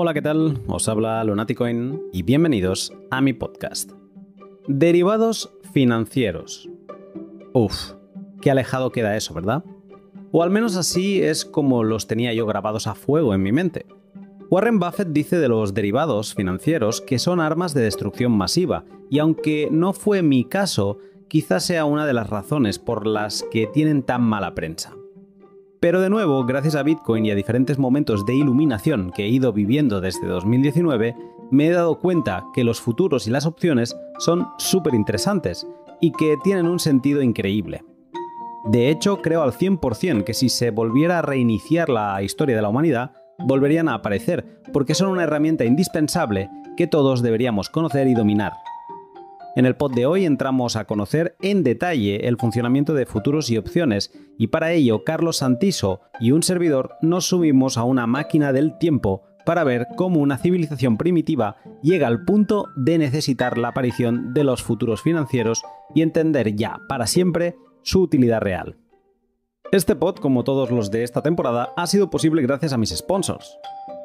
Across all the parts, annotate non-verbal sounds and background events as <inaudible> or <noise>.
Hola, ¿qué tal? Os habla Lunaticoin y bienvenidos a mi podcast. Derivados financieros. Uf, qué alejado queda eso, ¿verdad? O al menos así es como los tenía yo grabados a fuego en mi mente. Warren Buffett dice de los derivados financieros que son armas de destrucción masiva, y aunque no fue mi caso, quizás sea una de las razones por las que tienen tan mala prensa. Pero de nuevo, gracias a Bitcoin y a diferentes momentos de iluminación que he ido viviendo desde 2019, me he dado cuenta que los futuros y las opciones son súper interesantes y que tienen un sentido increíble. De hecho, creo al 100% que si se volviera a reiniciar la historia de la humanidad, volverían a aparecer, porque son una herramienta indispensable que todos deberíamos conocer y dominar. En el pod de hoy entramos a conocer en detalle el funcionamiento de futuros y opciones, y para ello Carlos Santiso y un servidor nos subimos a una máquina del tiempo para ver cómo una civilización primitiva llega al punto de necesitar la aparición de los futuros financieros y entender ya para siempre su utilidad real. Este pod, como todos los de esta temporada, ha sido posible gracias a mis sponsors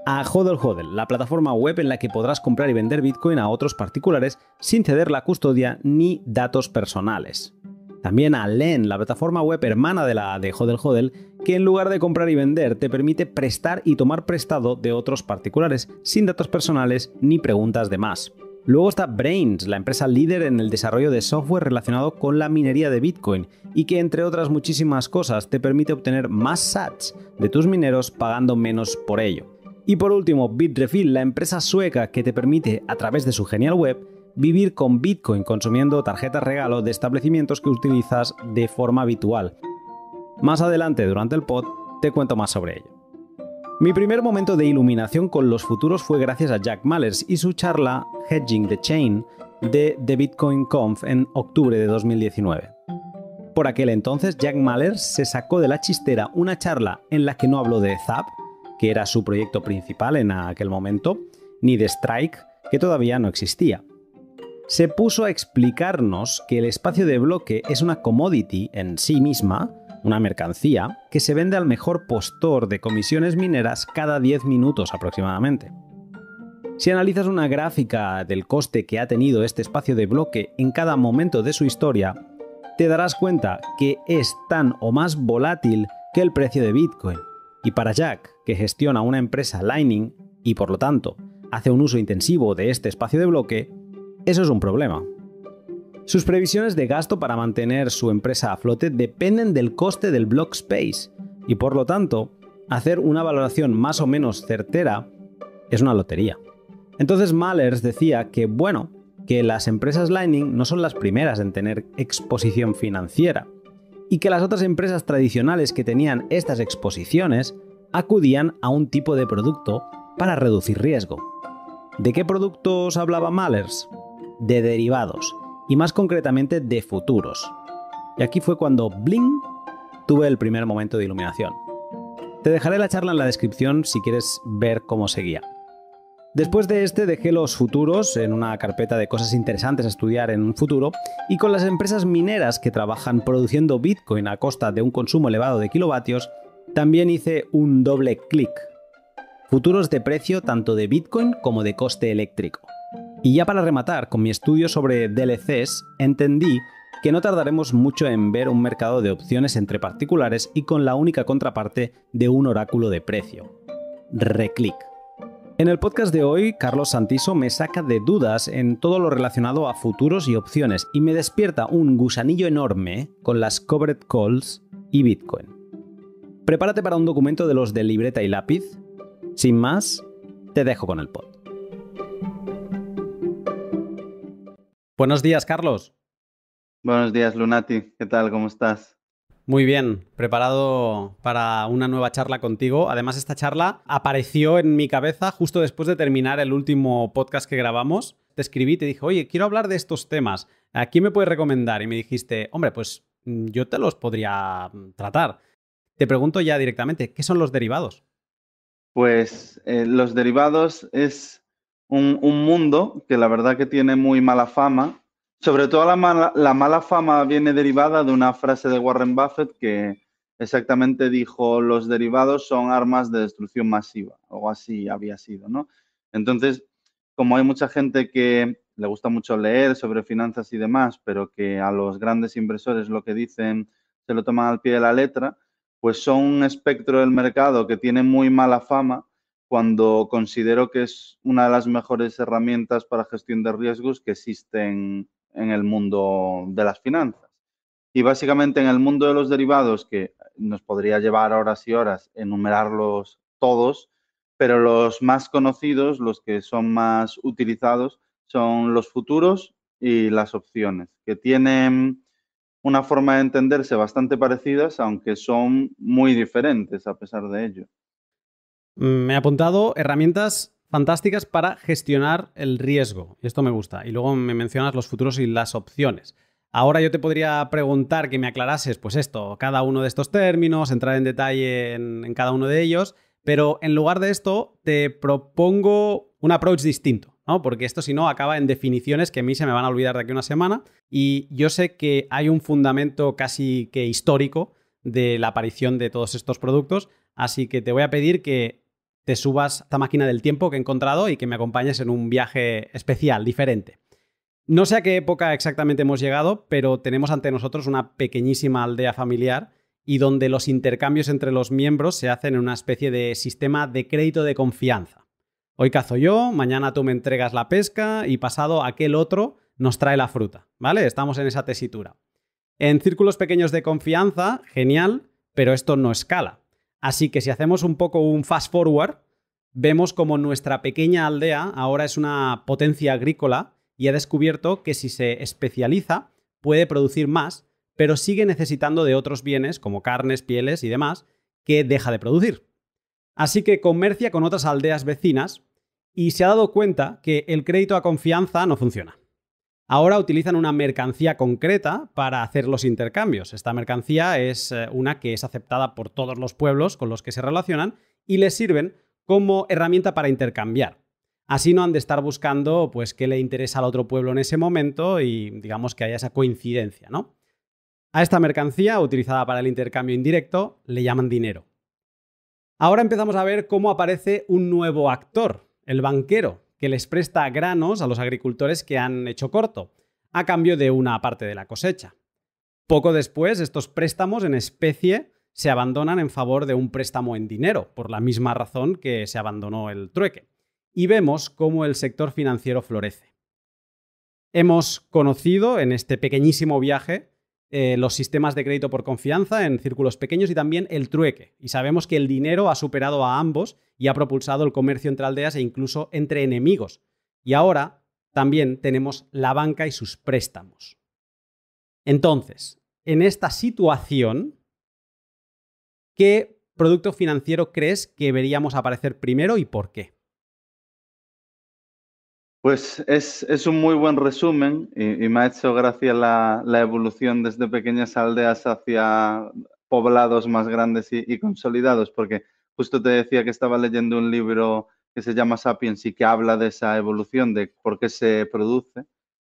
a HODL HODL, la plataforma web en la que podrás comprar y vender Bitcoin a otros particulares sin ceder la custodia ni datos personales. También a LEN, la plataforma web hermana de la de HODL HODL, que en lugar de comprar y vender te permite prestar y tomar prestado de otros particulares sin datos personales ni preguntas de más. Luego está Brains, la empresa líder en el desarrollo de software relacionado con la minería de Bitcoin y que entre otras muchísimas cosas te permite obtener más sats de tus mineros pagando menos por ello. Y por último, Bitrefill, la empresa sueca que te permite, a través de su genial web, vivir con Bitcoin consumiendo tarjetas regalo de establecimientos que utilizas de forma habitual. Más adelante, durante el pod, te cuento más sobre ello. Mi primer momento de iluminación con los futuros fue gracias a Jack Mallers y su charla Hedging the Chain de The Bitcoin Conf en octubre de 2019. Por aquel entonces, Jack Mallers se sacó de la chistera una charla en la que no habló de Zap, que era su proyecto principal en aquel momento, ni de Strike, que todavía no existía. Se puso a explicarnos que el espacio de bloque es una commodity en sí misma, una mercancía, que se vende al mejor postor de comisiones mineras cada 10 minutos aproximadamente. Si analizas una gráfica del coste que ha tenido este espacio de bloque en cada momento de su historia, te darás cuenta que es tan o más volátil que el precio de Bitcoin. Y para Jack, que gestiona una empresa Lightning y por lo tanto hace un uso intensivo de este espacio de bloque, eso es un problema. Sus previsiones de gasto para mantener su empresa a flote dependen del coste del block space y por lo tanto hacer una valoración más o menos certera es una lotería. Entonces Mallers decía que bueno, que las empresas Lightning no son las primeras en tener exposición financiera y que las otras empresas tradicionales que tenían estas exposiciones acudían a un tipo de producto para reducir riesgo. ¿De qué productos hablaba Mallers? De derivados, y más concretamente de futuros. Y aquí fue cuando, bling, tuve el primer momento de iluminación. Te dejaré la charla en la descripción si quieres ver cómo seguía. Después de este dejé los futuros en una carpeta de cosas interesantes a estudiar en un futuro y con las empresas mineras que trabajan produciendo Bitcoin a costa de un consumo elevado de kilovatios, también hice un doble clic. Futuros de precio tanto de Bitcoin como de coste eléctrico. Y ya para rematar, con mi estudio sobre DLCs, entendí que no tardaremos mucho en ver un mercado de opciones entre particulares y con la única contraparte de un oráculo de precio. Reclick. En el podcast de hoy, Carlos Santiso me saca de dudas en todo lo relacionado a futuros y opciones y me despierta un gusanillo enorme con las covered calls y Bitcoin. Prepárate para un documento de los de libreta y lápiz. Sin más, te dejo con el pod. Buenos días, Carlos. Buenos días, Lunati. ¿Qué tal? ¿Cómo estás? Muy bien, preparado para una nueva charla contigo. Además, esta charla apareció en mi cabeza justo después de terminar el último podcast que grabamos. Te escribí, te dije, oye, quiero hablar de estos temas. ¿A quién me puedes recomendar? Y me dijiste, hombre, pues mm, yo te los podría mm, tratar. Te pregunto ya directamente, ¿qué son los derivados? Pues eh, los derivados es un, mundo que la verdad que tiene muy mala fama. Sobre todo la mala, la mala fama viene derivada de una frase de Warren Buffett que exactamente dijo, los derivados son armas de destrucción masiva, o así había sido, ¿no? Entonces, como hay mucha gente que le gusta mucho leer sobre finanzas y demás, pero que a los grandes inversores lo que dicen se lo toman al pie de la letra, pues son un espectro del mercado que tiene muy mala fama cuando considero que es una de las mejores herramientas para gestión de riesgos que existen en el mundo de las finanzas. Y básicamente en el mundo de los derivados, que nos podría llevar horas y horas enumerarlos todos, pero los más conocidos, los que son más utilizados, son los futuros y las opciones, que tienen una forma de entenderse bastante parecidas, aunque son muy diferentes a pesar de ello. Me mm, ha apuntado herramientas fantásticas para gestionar el riesgo. Esto me gusta. Y luego me mencionas los futuros y las opciones. Ahora yo te podría preguntar que me aclarases, pues esto, cada uno de estos términos, entrar en detalle en cada uno de ellos, pero en lugar de esto te propongo un approach distinto. Porque esto, si no, acaba en definiciones que a mí se me van a olvidar de aquí una semana. Y yo sé que hay un fundamento casi que histórico de la aparición de todos estos productos. Así que te voy a pedir que te subas a esta máquina del tiempo que he encontrado y que me acompañes en un viaje especial, diferente. No sé a qué época exactamente hemos llegado, pero tenemos ante nosotros una pequeñísima aldea familiar y donde los intercambios entre los miembros se hacen en una especie de sistema de crédito de confianza. Hoy cazo yo, mañana tú me entregas la pesca y pasado aquel otro nos trae la fruta, ¿vale? Estamos en esa tesitura. En círculos pequeños de confianza, genial, pero esto no escala. Así que si hacemos un poco un fast forward, vemos como nuestra pequeña aldea ahora es una potencia agrícola y ha descubierto que si se especializa puede producir más, pero sigue necesitando de otros bienes como carnes, pieles y demás que deja de producir. Así que comercia con otras aldeas vecinas y se ha dado cuenta que el crédito a confianza no funciona. Ahora utilizan una mercancía concreta para hacer los intercambios. Esta mercancía es eh, una que es aceptada por todos los pueblos con los que se relacionan y les sirven como herramienta para intercambiar. Así no han de estar buscando pues, qué le interesa al otro pueblo en ese momento y digamos que haya esa coincidencia, ¿no? A esta mercancía utilizada para el intercambio indirecto le llaman dinero. Ahora empezamos a ver cómo aparece un nuevo actor, el banquero, que les presta granos a los agricultores que han hecho corto, a cambio de una parte de la cosecha. Poco después, estos préstamos en especie se abandonan en favor de un préstamo en dinero, por la misma razón que se abandonó el trueque. Y vemos cómo el sector financiero florece. Hemos conocido en este pequeñísimo viaje eh, los sistemas de crédito por confianza en círculos pequeños y también el trueque. Y sabemos que el dinero ha superado a ambos y ha propulsado el comercio entre aldeas e incluso entre enemigos. Y ahora también tenemos la banca y sus préstamos. Entonces, en esta situación, ¿qué producto financiero crees que deberíamos aparecer primero y por qué? Pues es, un muy buen resumen y, me ha hecho gracia la, evolución desde pequeñas aldeas hacia poblados más grandes y, consolidados, porque justo te decía que estaba leyendo un libro que se llama Sapiens y que habla de esa evolución, de por qué se produce,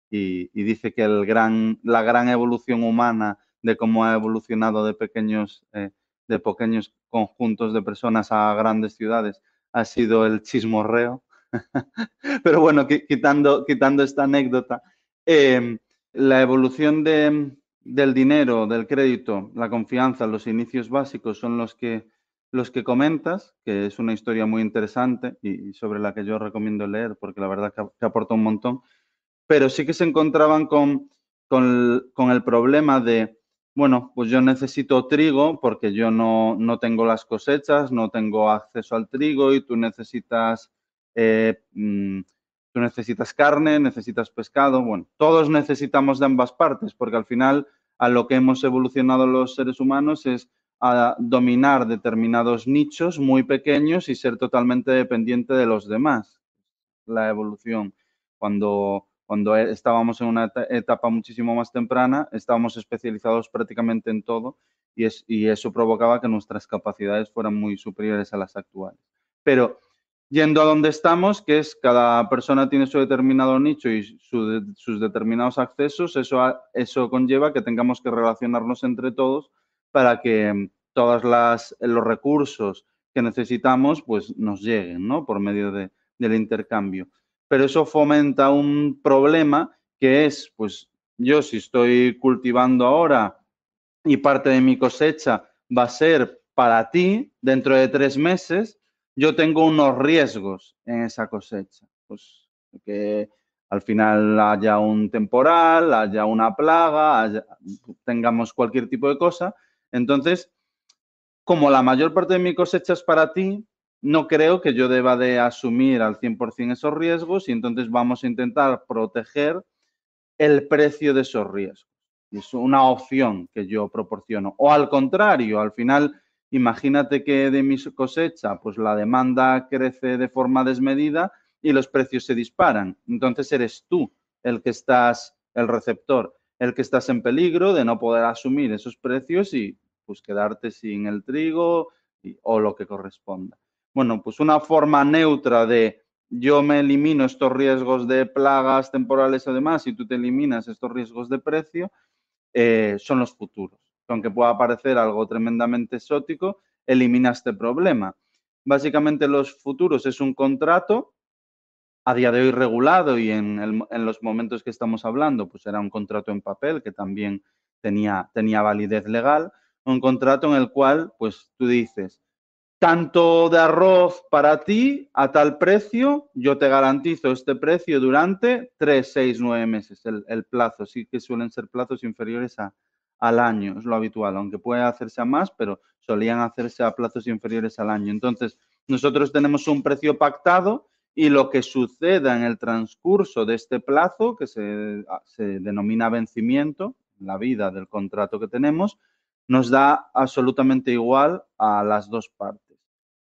y, dice que el gran, la gran evolución humana de cómo ha evolucionado de pequeños, eh, de pequeños conjuntos de personas a grandes ciudades ha sido el chismorreo <laughs> Pero bueno, quitando, quitando esta anécdota, em, la evolución de, del dinero, del crédito, la confianza, los inicios básicos son los que, los que comentas, que es una historia muy interesante y sobre la que yo recomiendo leer porque la verdad que, aporta un montón. Pero sí que se encontraban con, con, con el problema de bueno, pues yo necesito trigo porque yo no, no, tengo las cosechas, no tengo acceso al trigo y tú necesitas eh, mm, tú necesitas carne, necesitas pescado, bueno, todos necesitamos de ambas partes, porque al final a lo que hemos evolucionado los seres humanos es a dominar determinados nichos muy pequeños y ser totalmente dependiente de los demás. La evolución, cuando, cuando e, estábamos en una etapa muchísimo más temprana, estábamos especializados prácticamente en todo y, y eso provocaba que nuestras capacidades fueran muy superiores a las actuales. Pero yendo a donde estamos, que es cada persona tiene su determinado nicho y sus determinados accesos, eso, eso conlleva que tengamos que relacionarnos entre todos para que mm, todos eh, los recursos que necesitamos pues nos lleguen ¿no? por medio del intercambio. Pero eso fomenta un problema que es, pues yo si estoy cultivando ahora y parte de mi cosecha va a ser para ti dentro de tres meses, yo tengo unos riesgos en esa cosecha. Pues que al final haya un temporal, haya una plaga, tengamos cualquier tipo de cosa. Entonces, como la mayor parte de mi cosecha es para ti, no creo que yo deba de asumir al 100% esos riesgos y entonces vamos a intentar proteger el precio de esos riesgos. Es una opción que yo proporciono. O al contrario, al final Imagínate que de mi cosecha, pues la demanda crece de forma desmedida y los precios se disparan. Entonces eres tú el que estás, el receptor, el que estás en peligro de no poder asumir esos precios y pues quedarte sin el trigo o lo que corresponda. Bueno, pues una forma neutra de yo me elimino estos riesgos de plagas temporales o demás y tú te eliminas estos riesgos de precio, eh, son los futuros aunque pueda parecer algo tremendamente exótico, elimina este problema. Básicamente los futuros es un contrato a día de hoy regulado y en, los momentos que estamos hablando, pues era un contrato en papel que también tenía, tenía validez legal, un contrato en el cual pues tú dices, tanto de arroz para ti a tal precio, yo te garantizo este precio durante 3, 6, 9 meses, el plazo, sí que suelen ser plazos inferiores a, al año, es lo habitual, aunque puede hacerse a más, pero solían hacerse a plazos inferiores al año. Entonces, nosotros tenemos un precio pactado y lo que suceda en el transcurso de este plazo, que ah, se, denomina vencimiento, la vida del contrato que tenemos, nos da absolutamente igual a las dos partes.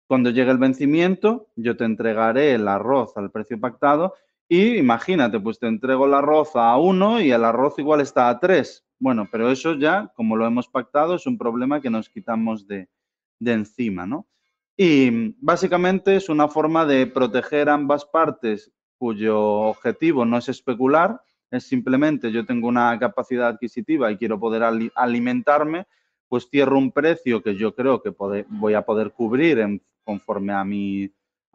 Cuando llegue el vencimiento, yo te entregaré el arroz al precio pactado y imagínate, pues te entrego el arroz a uno y el arroz igual está a tres. Bueno, pero eso ya, como lo hemos pactado, es un problema que nos quitamos de, encima, ¿no? Y básicamente es una forma de proteger ambas partes cuyo objetivo no es especular, es simplemente yo tengo una capacidad adquisitiva y quiero poder alimentarme, pues cierro un precio que yo creo que voy a poder cubrir conforme a, a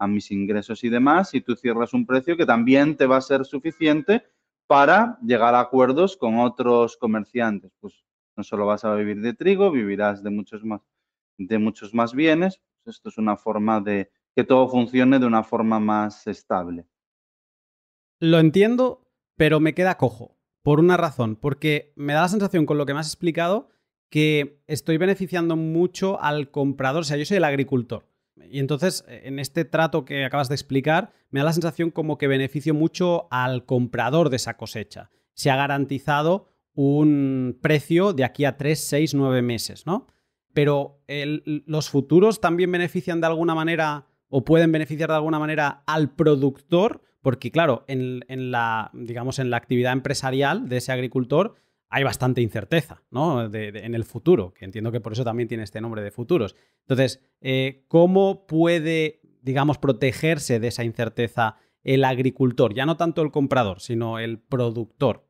mis ingresos y demás, y tú cierras un precio que también te va a ser suficiente para llegar a acuerdos con otros comerciantes. Pues no solo vas a vivir de trigo, vivirás de muchos más, de muchos más bienes. Pues, esto es una forma de que todo funcione de una forma más estable. Lo entiendo, pero me queda cojo, por una razón, porque me da la sensación con lo que me has explicado que estoy beneficiando mucho al comprador, o sea, yo soy el agricultor. Y entonces, en este trato que acabas de explicar, me da la sensación como que beneficio mucho al comprador de esa cosecha. Se ha garantizado un precio de aquí a 3, 6, 9 meses, ¿no? Pero los futuros también benefician de alguna manera o pueden beneficiar de alguna manera al productor, porque claro, en, la, digamos, en la actividad empresarial de ese agricultor hay bastante incerteza ¿no? en el futuro, que entiendo que por eso también tiene este nombre de futuros. Entonces, eh, ¿cómo puede digamos, protegerse de esa incerteza el agricultor? Ya no tanto el comprador, sino el productor.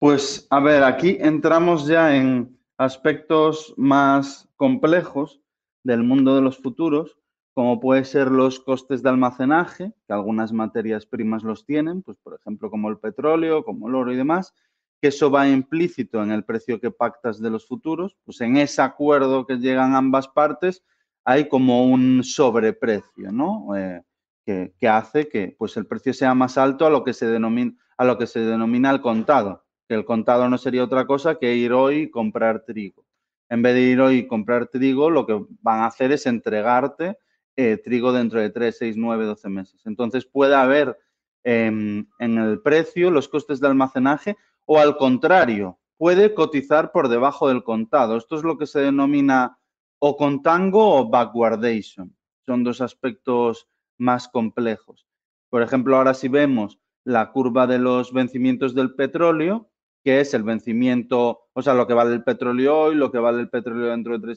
Pues a ver, aquí entramos ya en aspectos más complejos del mundo de los futuros, como puede ser los costes de almacenaje, que algunas materias primas los tienen, pues por ejemplo como el petróleo, como el oro y demás, que eso va implícito en el precio que pactas de los futuros, pues en ese acuerdo que llegan ambas partes, hay como un sobreprecio, ¿no? Eh, que, hace que pues, el precio sea más alto a lo, que se denomina, a lo que se denomina el contado, que el contado no sería otra cosa que ir hoy y comprar trigo. En vez de ir hoy y comprar trigo, lo que van a hacer es entregarte eh, trigo dentro de 3, 6, 9, 12 meses. Entonces puede haber em, en el precio los costes de almacenaje o al contrario, puede cotizar por debajo del contado. Esto es lo que se denomina o con tango o backwardation. Son dos aspectos más complejos. Por ejemplo, ahora si vemos la curva de los vencimientos del petróleo, que es el vencimiento, o sea, lo que vale el petróleo hoy, lo que vale el petróleo dentro de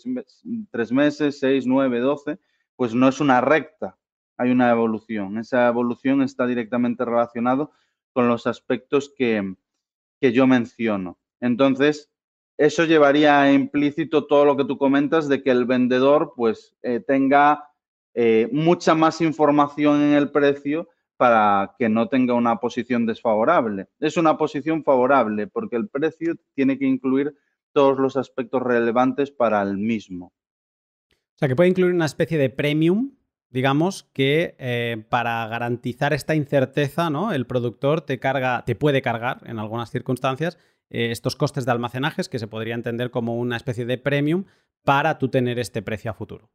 tres, meses, seis, nueve, doce, pues no es una recta, hay una evolución. Esa evolución está directamente relacionada con los aspectos que, que yo menciono. Entonces, eso llevaría implícito todo lo que tú comentas de que el vendedor pues eh, tenga eh, mucha más información en el precio para que no tenga una posición desfavorable. Es una posición favorable porque el precio tiene que incluir todos los aspectos relevantes para el mismo. O sea, que puede incluir una especie de premium, digamos, que eh, para garantizar esta incerteza, ¿no? El productor te carga, te puede cargar en algunas circunstancias eh, estos costes de almacenajes que se podría entender como una especie de premium para tú tener este precio a futuro.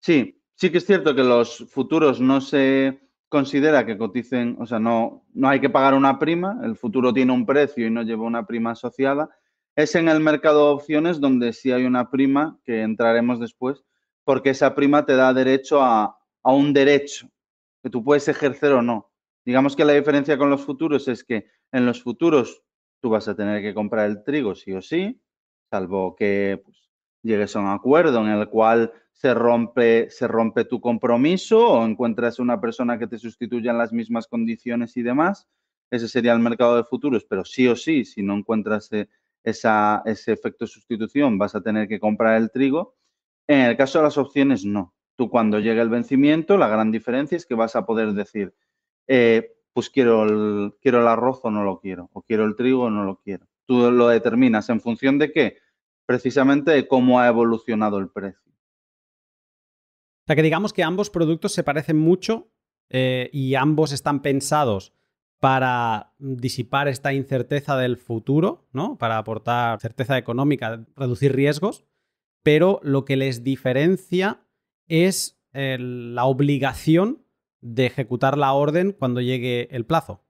Sí, sí que es cierto que los futuros no se considera que coticen, o sea, no, no hay que pagar una prima, el futuro tiene un precio y no lleva una prima asociada. Es en el mercado de opciones donde sí hay una prima, que entraremos después, porque esa prima te da derecho a, a un derecho que tú puedes ejercer o no. Digamos que la diferencia con los futuros es que en los futuros tú vas a tener que comprar el trigo sí o sí, salvo que pues, llegues a un acuerdo en el cual se rompe, se rompe tu compromiso o encuentras una persona que te sustituya en las mismas condiciones y demás. Ese sería el mercado de futuros, pero sí o sí, si no encuentras eh, ese efecto de sustitución, vas a tener que comprar el trigo. En el caso de las opciones, no. Tú cuando llegue el vencimiento, la gran diferencia es que vas a poder decir, eh, pues quiero el, quiero el arroz o no lo quiero, o quiero el trigo o no lo quiero. Tú lo determinas en función de qué, precisamente de cómo ha evolucionado el precio. O sea que digamos que ambos productos se parecen mucho eh, y ambos están pensados para disipar esta incerteza del futuro, ¿no? Para aportar certeza económica, reducir riesgos, pero lo que les diferencia es eh, la obligación de ejecutar la orden cuando llegue el plazo.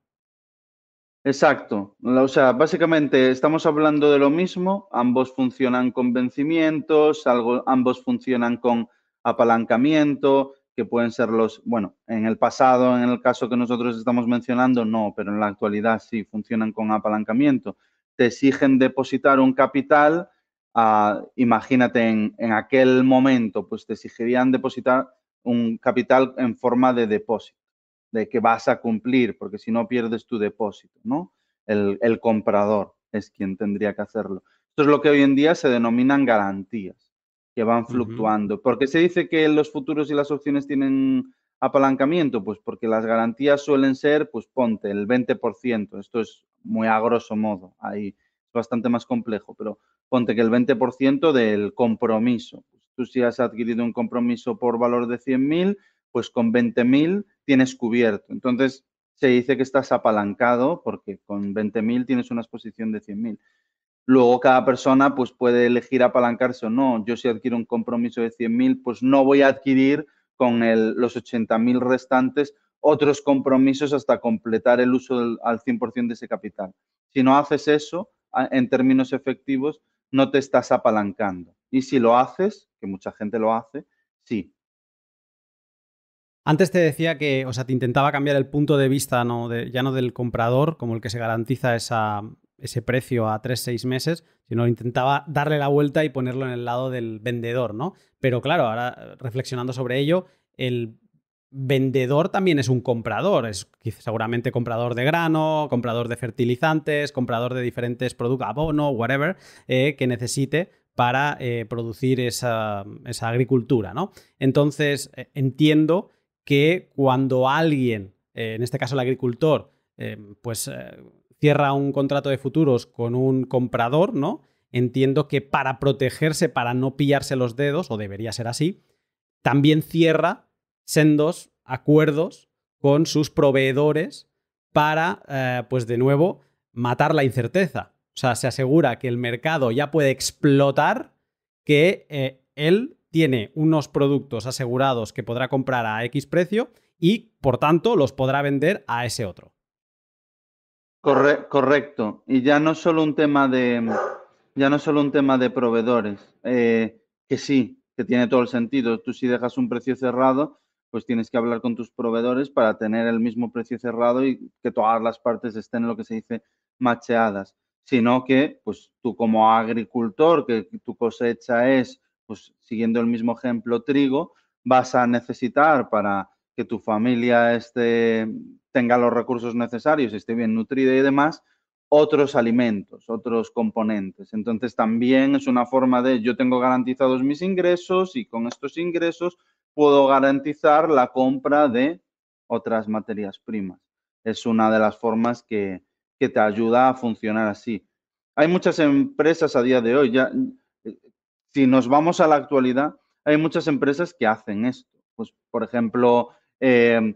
Exacto. O sea, básicamente estamos hablando de lo mismo. Ambos funcionan con vencimientos, algo, ambos funcionan con apalancamiento, que pueden ser los, bueno, en el pasado, en el caso que nosotros estamos mencionando, no, pero en la actualidad sí funcionan con apalancamiento. Te exigen depositar un capital, ah, imagínate en, en, aquel momento, pues te exigirían depositar un capital en forma de depósito, de que vas a cumplir, porque si no pierdes tu depósito, ¿no? El, comprador es quien tendría que hacerlo. Esto es lo que hoy en día se denominan garantías, que van fluctuando. porque se dice que los futuros y las opciones tienen apalancamiento? Pues porque las garantías suelen ser, pues ponte, el 20%. Esto es muy a grosso modo, ahí es bastante más complejo, pero ponte que el 20% del compromiso tú si has adquirido un compromiso por valor de 100.000, pues con 20.000 tienes cubierto. Entonces, se dice que estás apalancado porque con 20.000 tienes una exposición de 100.000. Luego cada persona pues puede elegir apalancarse o no. Yo si adquiero un compromiso de 100.000, pues no voy a adquirir con los 80.000 restantes otros compromisos hasta completar el uso al 100% de ese capital. Si no haces eso en términos efectivos, no te estás apalancando. Y si lo haces, mucha gente lo hace, sí. Antes te decía que, o sea, te intentaba cambiar el punto de vista, ¿no? ya no del comprador, como el que se garantiza esa, ese precio a tres seis meses, sino intentaba darle la vuelta y ponerlo en el lado del vendedor, ¿no? Pero claro, ahora reflexionando sobre ello, el vendedor también es un comprador, es seguramente comprador de grano, comprador de fertilizantes, comprador de diferentes productos, abono, whatever, eh, que necesite para eh, producir esa, agricultura, ¿no? Entonces, eh, entiendo que cuando alguien, eh, en este caso el agricultor, pues cierra un contrato de futuros con un comprador, ¿no? Entiendo que para protegerse, para no pillarse los dedos, o debería ser así, también cierra sendos acuerdos con sus proveedores para, pues de nuevo, matar la incerteza. O sea, se asegura que el mercado ya puede explotar, que eh, él tiene unos productos asegurados que podrá comprar a X precio y, por tanto, los podrá vender a ese otro. correcto. Y ya no solo un tema de, ya no solo un tema de proveedores, eh, que sí, que tiene todo el sentido. Tú si dejas un precio cerrado, pues tienes que hablar con tus proveedores para tener el mismo precio cerrado y que todas las partes estén lo que se dice macheadas sino que pues tú como agricultor, que tu cosecha es, pues siguiendo el mismo ejemplo, trigo, vas a necesitar para que tu familia esté, tenga los recursos necesarios, esté bien nutrida y demás, otros alimentos, otros componentes. Entonces también es una forma de yo tengo garantizados mis ingresos y con estos ingresos puedo garantizar la compra de otras materias primas. Es una de las formas que, que te ayuda a funcionar así. Hay muchas empresas a día de hoy, ya, eh, si nos vamos a la actualidad, hay muchas empresas que hacen esto. Pues, por ejemplo, eh,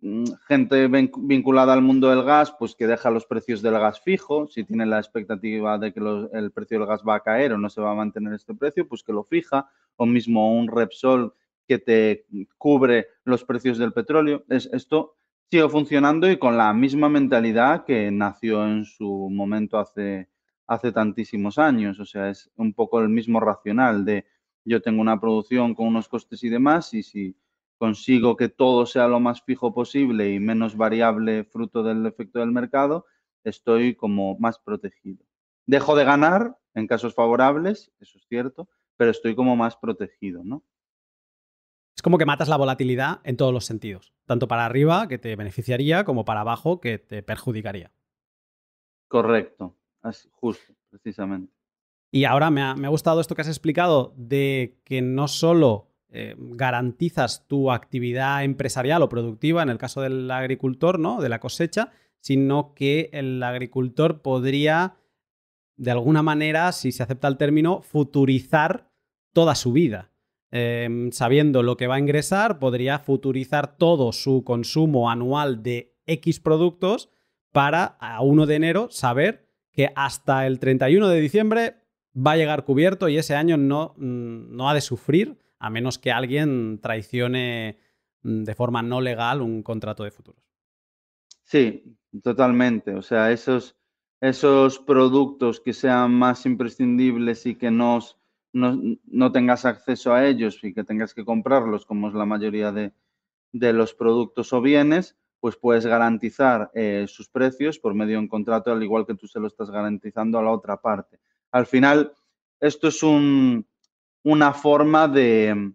mm, gente vinculada al mundo del gas, pues que deja los precios del gas fijo, si tiene la expectativa de que el precio del gas va a caer o no se va a mantener este precio, pues que lo fija, o mismo un Repsol que te cubre los precios del petróleo. Es, esto Sigo funcionando y con la misma mentalidad que nació en su momento hace, hace tantísimos años. O sea, es un poco el mismo racional de yo tengo una producción con unos costes y demás y si consigo que todo sea lo más fijo posible y menos variable fruto del efecto del mercado, estoy como más protegido. Dejo de ganar en casos favorables, eso es cierto, pero estoy como más protegido, ¿no? como que matas la volatilidad en todos los sentidos, tanto para arriba, que te beneficiaría, como para abajo, que te perjudicaría. Correcto, es justo, precisamente. Y ahora me ha, gustado esto que has explicado de que no solo eh, garantizas tu actividad empresarial o productiva en el caso del agricultor, ¿no? De la cosecha, sino que el agricultor podría, de alguna manera, si se acepta el término, futurizar toda su vida. Em, sabiendo lo que va a ingresar, podría futurizar todo su consumo anual de X productos para a 1 de enero saber que hasta el 31 de diciembre va a llegar cubierto y ese año no, mm, no ha de sufrir a menos que alguien traicione mm, de forma no legal un contrato de futuros. Sí, totalmente. O sea, esos, esos productos que sean más imprescindibles y que nos no, no, tengas acceso a ellos y que tengas que comprarlos, como es la mayoría de, los productos o bienes, pues puedes garantizar eh, sus precios por medio de un contrato, al igual que tú se lo estás garantizando a la otra parte. Al final, esto es un, una forma de,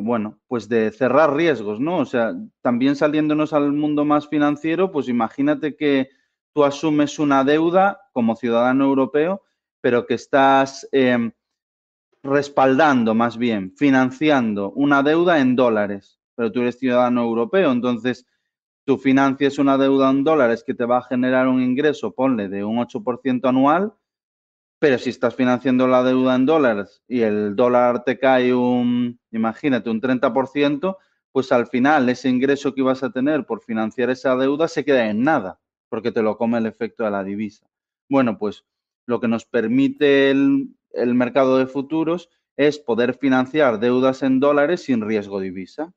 bueno, pues de cerrar riesgos, ¿no? O sea, también saliéndonos al mundo más financiero, pues imagínate que tú asumes una deuda como ciudadano europeo, pero que estás... Em, respaldando más bien, financiando una deuda en dólares, pero tú eres ciudadano europeo, entonces tú financias una deuda en dólares que te va a generar un ingreso, ponle, de un 8% anual, pero si estás financiando la deuda en dólares y el dólar te cae un, imagínate, un 30%, pues al final ese ingreso que ibas a tener por financiar esa deuda se queda en nada, porque te lo come el efecto de la divisa. Bueno, pues lo que nos permite el, el mercado de futuros es poder financiar deudas en dólares sin riesgo divisa.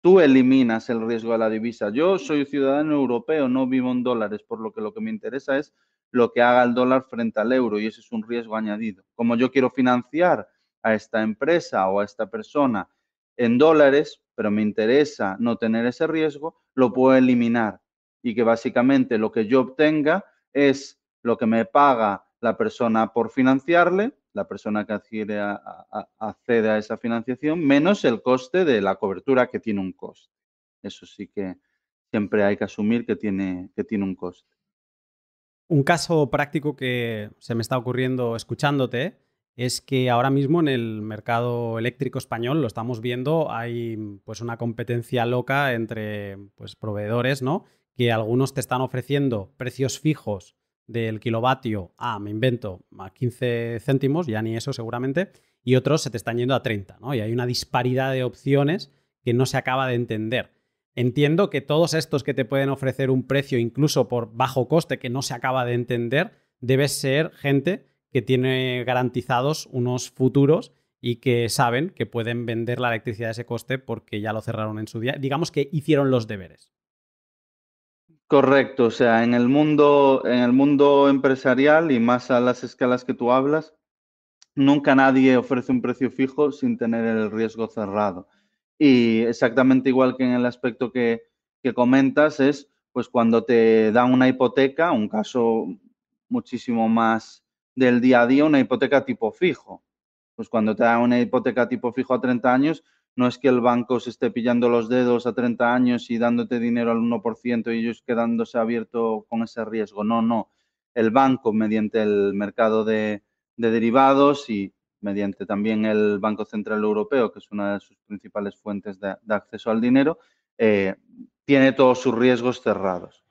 Tú eliminas el riesgo de la divisa. Yo soy ciudadano europeo, no vivo en dólares, por lo que lo que me interesa es lo que haga el dólar frente al euro y ese es un riesgo añadido. Como yo quiero financiar a esta empresa o a esta persona en dólares, pero me interesa no tener ese riesgo, lo puedo eliminar y que básicamente lo que yo obtenga es lo que me paga la persona por financiarle, la persona que adquiere accede a esa financiación, menos el coste de la cobertura que tiene un coste. Eso sí que siempre hay que asumir que tiene, que tiene un coste. Un caso práctico que se me está ocurriendo escuchándote es que ahora mismo en el mercado eléctrico español, lo estamos viendo, hay pues una competencia loca entre pues, proveedores, ¿no? Que algunos te están ofreciendo precios fijos del kilovatio a, me invento, a 15 céntimos, ya ni eso seguramente, y otros se te están yendo a 30, ¿no? Y hay una disparidad de opciones que no se acaba de entender. Entiendo que todos estos que te pueden ofrecer un precio incluso por bajo coste que no se acaba de entender, debe ser gente que tiene garantizados unos futuros y que saben que pueden vender la electricidad a ese coste porque ya lo cerraron en su día. Digamos que hicieron los deberes. Correcto, o sea, en el mundo, en el mundo empresarial y más a las escalas que tú hablas, nunca nadie ofrece un precio fijo sin tener el riesgo cerrado. Y exactamente igual que en el aspecto que, comentas, es pues cuando te dan una hipoteca, un caso muchísimo más del día a día, una hipoteca tipo fijo. Pues cuando te dan una hipoteca tipo fijo a 30 años, no es que el banco se esté pillando los dedos a 30 años y dándote dinero al 1% y ellos quedándose abierto con ese riesgo. No, no. El banco, mediante el mercado de, derivados y mediante también el Banco Central Europeo, que es una de sus principales fuentes de, acceso al dinero, eh, tiene todos sus riesgos cerrados.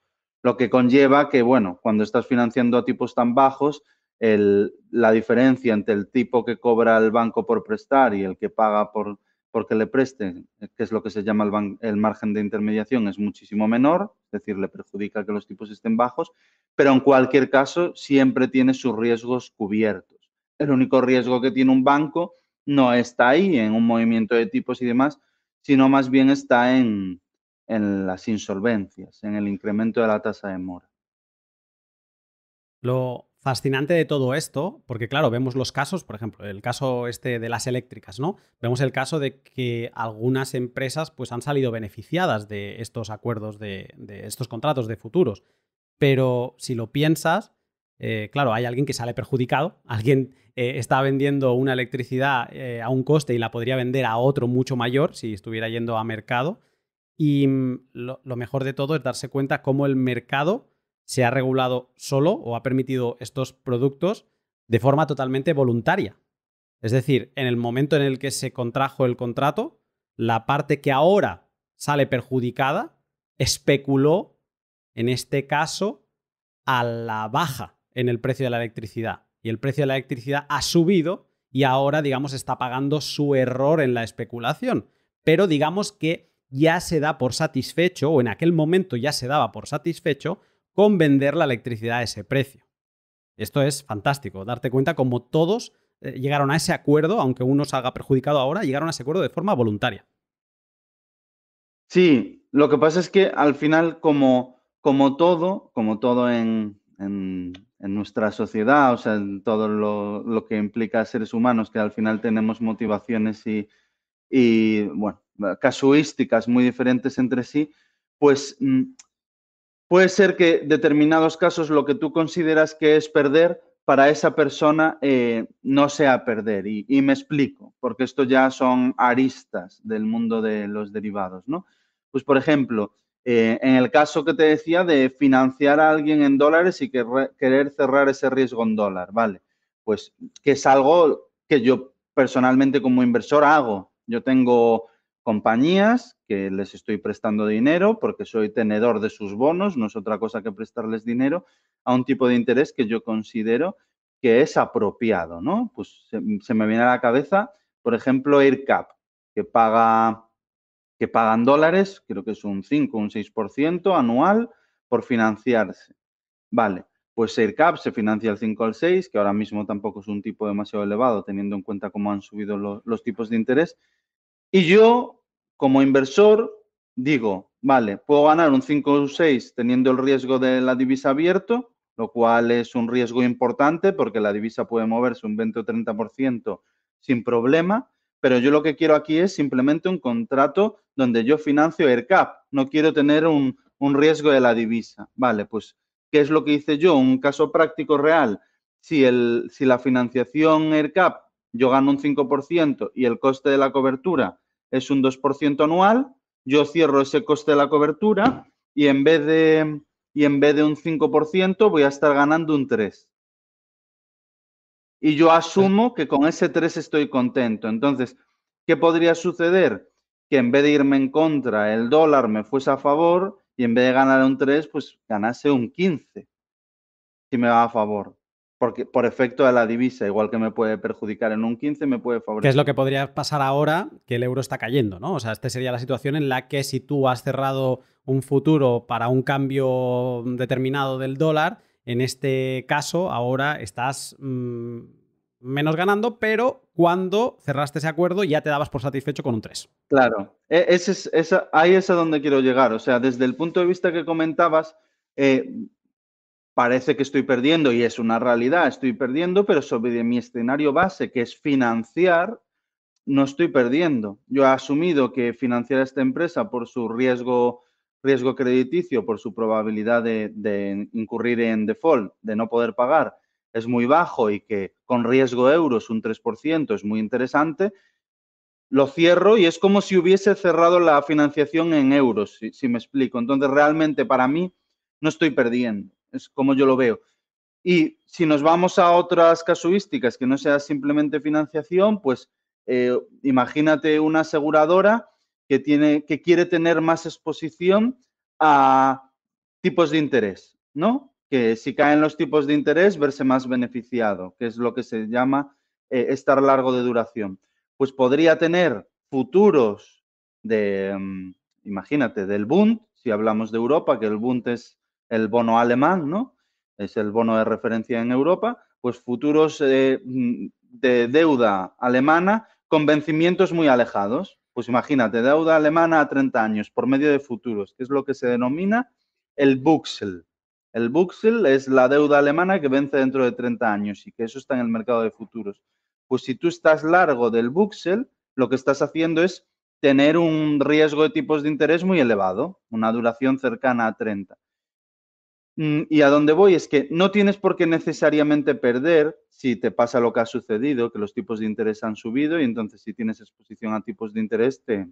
Lo que conlleva que, bueno, cuando estás financiando a tipos tan bajos, la diferencia entre el tipo que cobra el banco por prestar y el que paga por, porque le presten, eh, que es lo que se llama el, el margen de intermediación, es muchísimo menor, es decir, le perjudica que los tipos estén bajos, pero en cualquier caso siempre tiene sus riesgos cubiertos. El único riesgo que tiene un banco no está ahí en un movimiento de tipos y demás, sino más bien está en, en las insolvencias, en el incremento de la tasa de mora. Lo, fascinante de todo esto, porque claro, vemos los casos, por ejemplo, el caso este de las eléctricas, ¿no? Vemos el caso de que algunas empresas pues han salido beneficiadas de estos acuerdos, de, estos contratos de futuros. Pero si lo piensas, eh, claro, hay alguien que sale perjudicado, <laughs> alguien eh, está vendiendo una electricidad eh, a un coste y la podría vender a otro mucho mayor si estuviera yendo a mercado. Y mm, lo, lo mejor de todo es darse cuenta cómo el mercado se ha regulado solo o ha permitido estos productos de forma totalmente voluntaria. Es decir, en el momento en el que se contrajo el contrato, la parte que ahora sale perjudicada especuló, en este caso, a la baja en el precio de la electricidad. Y el precio de la electricidad ha subido y ahora, digamos, está pagando su error en la especulación. Pero digamos que ya se da por satisfecho, o en aquel momento ya se daba por satisfecho, con vender la electricidad a ese precio. Esto es fantástico, darte cuenta como todos eh, llegaron a ese acuerdo, aunque uno salga perjudicado ahora, llegaron a ese acuerdo de forma voluntaria. Sí, lo que pasa es que al final, como, como todo, como todo en, en, en nuestra sociedad, o sea, en todo lo, que implica seres humanos, que al final tenemos motivaciones y, y bueno, casuísticas muy diferentes entre sí, pues mm, Puede ser que determinados casos lo que tú consideras que es perder, para esa persona eh, no sea perder. Y, me explico, porque esto ya son aristas del mundo de los derivados, ¿no? Pues, por ejemplo, eh, en el caso que te decía de financiar a alguien en dólares y querer cerrar ese riesgo en dólar, ¿vale? Pues que es algo que yo personalmente como inversor hago. Yo tengo compañías que les estoy prestando dinero porque soy tenedor de sus bonos, no es otra cosa que prestarles dinero a un tipo de interés que yo considero que es apropiado, ¿no? Pues se, me viene a la cabeza, por ejemplo, AirCap, que paga que pagan dólares, creo que es un 5, un 6% anual por financiarse. Vale, pues AirCap se financia el 5 al 6, que ahora mismo tampoco es un tipo demasiado elevado, teniendo en cuenta cómo han subido los tipos de interés. Y yo como inversor, digo, vale, puedo ganar un 5 o 6 teniendo el riesgo de la divisa abierto, lo cual es un riesgo importante porque la divisa puede moverse un 20 o 30% sin problema, pero yo lo que quiero aquí es simplemente un contrato donde yo financio AirCap, no quiero tener un, riesgo de la divisa. Vale, pues, ¿qué es lo que hice yo? Un caso práctico real. Si, el, si la financiación AirCap yo gano un 5% y el coste de la cobertura es un 2% anual, yo cierro ese coste de la cobertura y en vez de, y en vez de un 5% voy a estar ganando un 3%. Y yo asumo que con ese 3 estoy contento. Entonces, ¿qué podría suceder? Que en vez de irme en contra, el dólar me fuese a favor y en vez de ganar un 3, pues ganase un 15 si me va a favor porque por efecto de la divisa, igual que me puede perjudicar en un 15, me puede favorecer. ¿Qué es lo que podría pasar ahora que el euro está cayendo, ¿no? O sea, esta sería la situación en la que si tú has cerrado un futuro para un cambio determinado del dólar, en este caso ahora estás mm, menos ganando, pero cuando cerraste ese acuerdo ya te dabas por satisfecho con un 3. Claro, e, ese es, ahí es a donde quiero llegar. O sea, desde el punto de vista que comentabas, eh, parece que estoy perdiendo y es una realidad, estoy perdiendo, pero sobre mi escenario base, que es financiar, no estoy perdiendo. Yo he asumido que financiar a esta empresa por su riesgo, riesgo crediticio, por su probabilidad de, incurrir en default, de no poder pagar, es muy bajo y que con riesgo euros un 3% es muy interesante, lo cierro y es como si hubiese cerrado la financiación en euros, si me explico. Entonces, realmente para mí no estoy perdiendo es como yo lo veo. Y si nos vamos a otras casuísticas que no sea simplemente financiación, pues eh, imagínate una aseguradora que, tiene, que quiere tener más exposición a tipos de interés, ¿no? Que si caen los tipos de interés, verse más beneficiado, que es lo que se llama eh, estar largo de duración. Pues podría tener futuros de, mm, imagínate, del Bund, si hablamos de Europa, que el Bund es el bono alemán, ¿no? Es el bono de referencia en Europa, pues futuros eh, mm, de deuda alemana con vencimientos muy alejados. Pues imagínate, deuda alemana a 30 años por medio de futuros, que es lo que se denomina el Buxel. El Buxel es la deuda alemana que vence dentro de 30 años y que eso está en el mercado de futuros. Pues si tú estás largo del Buxel, lo que estás haciendo es tener un riesgo de tipos de interés muy elevado, una duración cercana a 30. Mm, y a dónde voy es que no tienes por qué necesariamente perder si te pasa lo que ha sucedido, que los tipos de interés han subido y entonces si tienes exposición a tipos de interés te,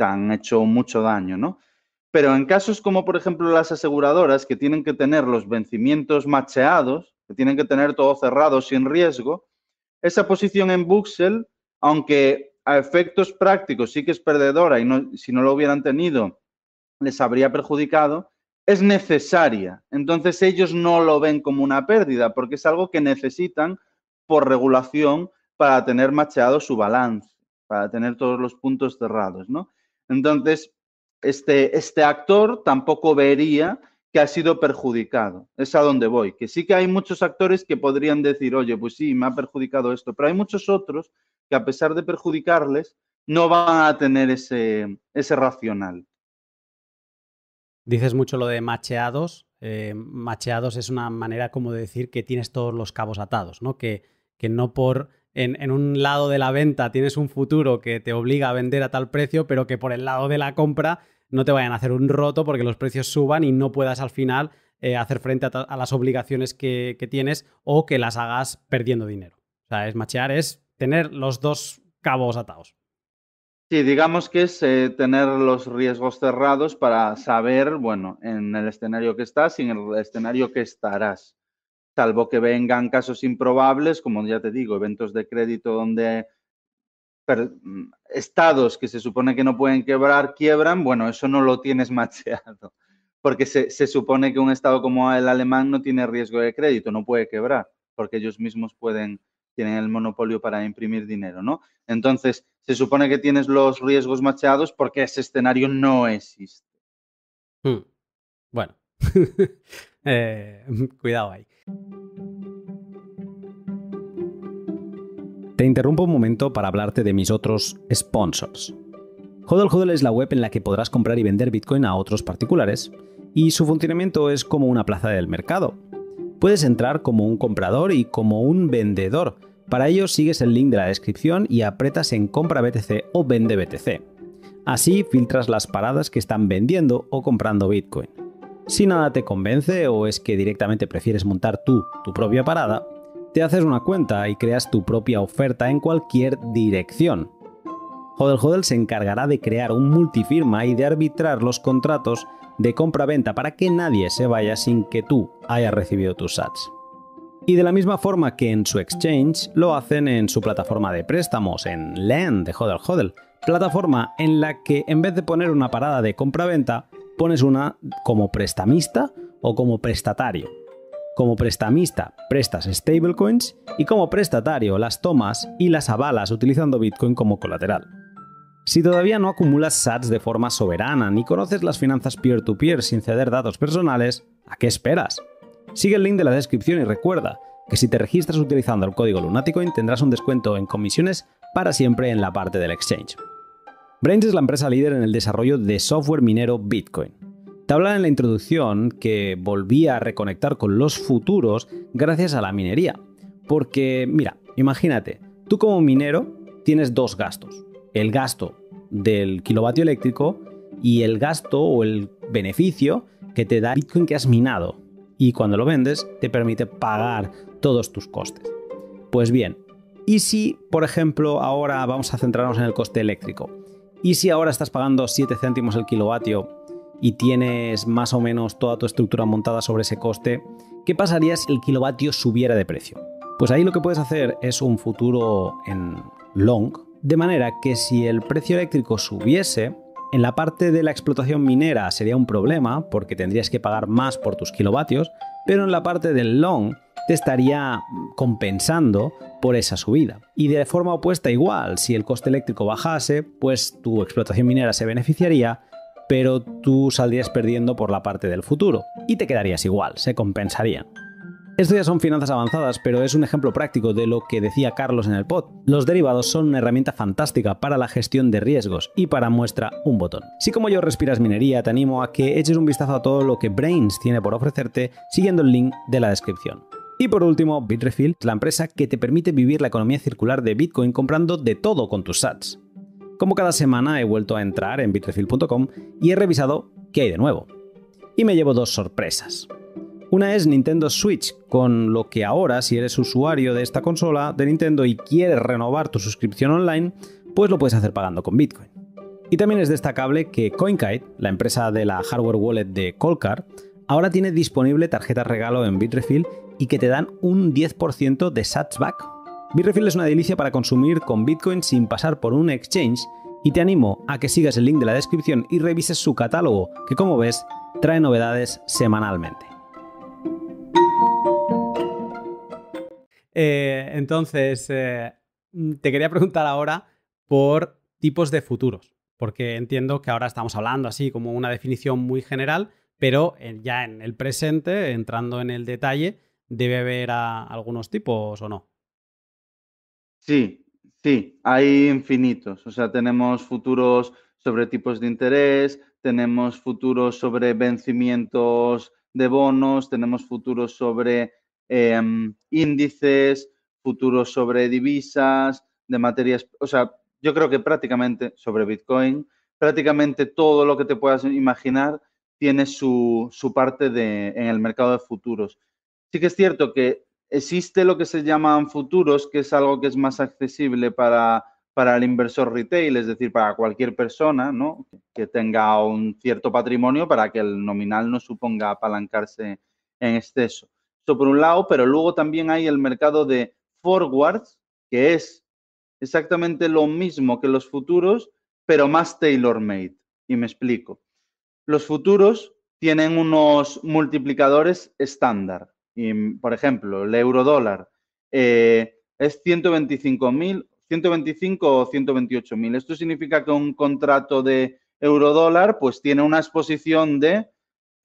han hecho mucho daño, ¿no? Pero en casos como por ejemplo las aseguradoras que tienen que tener los vencimientos macheados, que tienen que tener todo cerrado sin riesgo, esa posición en Buxel, aunque a efectos prácticos sí que es perdedora y si no lo hubieran tenido les habría perjudicado, es necesaria. Entonces ellos no lo ven como una pérdida, porque es algo que necesitan por regulación para tener macheado su balance, para tener todos los puntos cerrados, ¿no? Entonces, este, este, actor tampoco vería que ha sido perjudicado. Es a donde voy. Que sí que hay muchos actores que podrían decir, oye, pues sí, me ha perjudicado esto, pero hay muchos otros que a pesar de perjudicarles, no van a tener ese racional. Dices mucho lo de macheados. Eh, macheados es una manera como de decir que tienes todos los cabos atados, ¿no? Que, que no por en, un lado de la venta tienes un futuro que te obliga a vender a tal precio, pero que por el lado de la compra no te vayan a hacer un roto porque los precios suban y no puedas al final eh, hacer frente a, las obligaciones que, que, tienes o que las hagas perdiendo dinero. O sea, es machear, es tener los dos cabos atados. Sí, digamos que es eh, tener los riesgos cerrados para saber, bueno, en el escenario que estás y en el escenario que estarás, salvo que vengan casos improbables, como ya te digo, eventos de crédito donde estados que se supone que no pueden quebrar, quiebran, bueno, eso no lo tienes <laughs> macheado, porque se, se supone que un estado como el alemán no tiene riesgo de crédito, no puede quebrar, porque ellos mismos pueden tienen el monopolio para imprimir dinero, ¿no? Entonces, se supone que tienes los riesgos macheados porque ese escenario no existe. Hmm. Bueno, <laughs> eh, <laughs> cuidado ahí. Te interrumpo un momento para hablarte de mis otros sponsors. Hodl Hodl es la web en la que podrás comprar y vender Bitcoin a otros particulares, y su funcionamiento es como una plaza del mercado. Puedes entrar como un comprador y como un vendedor, para ello sigues el link de la descripción y apretas en Compra BTC o Vende BTC. Así filtras las paradas que están vendiendo o comprando Bitcoin. Si nada te convence o es que directamente prefieres montar tú tu propia parada, te haces una cuenta y creas tu propia oferta en cualquier dirección. Hodel Hodel se encargará de crear un multifirma y de arbitrar los contratos de compra-venta para que nadie se vaya sin que tú hayas recibido tus sats y de la misma forma que en su exchange, lo hacen en su plataforma de préstamos, en Lend, de Hodel Hodel, plataforma en la que en vez de poner una parada de compra-venta, pones una como prestamista o como prestatario. Como prestamista prestas stablecoins y como prestatario las tomas y las avalas utilizando Bitcoin como colateral. Si todavía no acumulas sats de forma soberana ni conoces las finanzas peer to -peer sin ceder datos personales, ¿a qué esperas? Sigue el link de la descripción y recuerda que si te registras utilizando el código Lunaticoin tendrás un descuento en comisiones para siempre en la parte del exchange. Brains es la empresa líder en el desarrollo de software minero Bitcoin. Te hablaba en la introducción que volvía a reconectar con los futuros gracias a la minería. Porque, mira, imagínate, tú como minero tienes dos gastos. El gasto del kilovatio eléctrico y el gasto o el beneficio que te da Bitcoin que has minado y cuando lo vendes te permite pagar todos tus costes. Pues bien, ¿y si, por ejemplo, ahora vamos a centrarnos en el coste eléctrico? ¿Y si ahora estás pagando 7 céntimos el kilovatio y tienes más o menos toda tu estructura montada sobre ese coste? ¿Qué pasaría si el kilovatio subiera de precio? Pues ahí lo que puedes hacer es un futuro en long, de manera que si el precio eléctrico subiese, en la parte de la explotación minera sería un problema porque tendrías que pagar más por tus kilovatios, pero en la parte del long te estaría compensando por esa subida. Y de forma opuesta igual, si el coste eléctrico bajase, pues tu explotación minera se beneficiaría, pero tú saldrías perdiendo por la parte del futuro y te quedarías igual, se compensaría. Esto ya son finanzas avanzadas, pero es un ejemplo práctico de lo que decía Carlos en el pod. Los derivados son una herramienta fantástica para la gestión de riesgos y para muestra un botón. Si como yo respiras minería, te animo a que eches un vistazo a todo lo que Brains tiene por ofrecerte siguiendo el link de la descripción. Y por último, Bitrefill es la empresa que te permite vivir la economía circular de Bitcoin comprando de todo con tus sats. Como cada semana he vuelto a entrar en bitrefill.com y he revisado qué hay de nuevo. Y me llevo dos sorpresas. Una es Nintendo Switch, con lo que ahora, si eres usuario de esta consola de Nintendo y quieres renovar tu suscripción online, pues lo puedes hacer pagando con Bitcoin. Y también es destacable que CoinKite, la empresa de la hardware wallet de Colcar, ahora tiene disponible tarjetas regalo en Bitrefill y que te dan un 10% de back. Bitrefill es una delicia para consumir con Bitcoin sin pasar por un exchange y te animo a que sigas el link de la descripción y revises su catálogo, que como ves, trae novedades semanalmente. Eh, entonces, eh, mm, te quería preguntar ahora por tipos de futuros, porque entiendo que ahora estamos hablando así como una definición muy general, pero ya en el presente, entrando en el detalle, debe haber ah, algunos tipos o no. Sí, sí, hay infinitos. O sea, tenemos futuros sobre tipos de interés, tenemos futuros sobre vencimientos de bonos, tenemos futuros sobre Em, índices, futuros sobre divisas, de materias, o sea, yo creo que prácticamente sobre Bitcoin, prácticamente todo lo que te puedas imaginar tiene su, parte en el mercado de futuros. Sí que es cierto que existe lo que se llaman futuros, que es algo que es más accesible para, el inversor retail, es decir, para cualquier persona ¿no? que tenga un cierto patrimonio para que el nominal no suponga apalancarse en exceso por un lado, pero luego también hay el mercado de forwards, que es exactamente lo mismo que los futuros, pero más tailor-made. Y me explico. Los futuros tienen unos multiplicadores estándar. por ejemplo, el euro dólar eh, es 125.000, 125 o 128.000. Esto significa que un contrato de euro dólar pues tiene una exposición de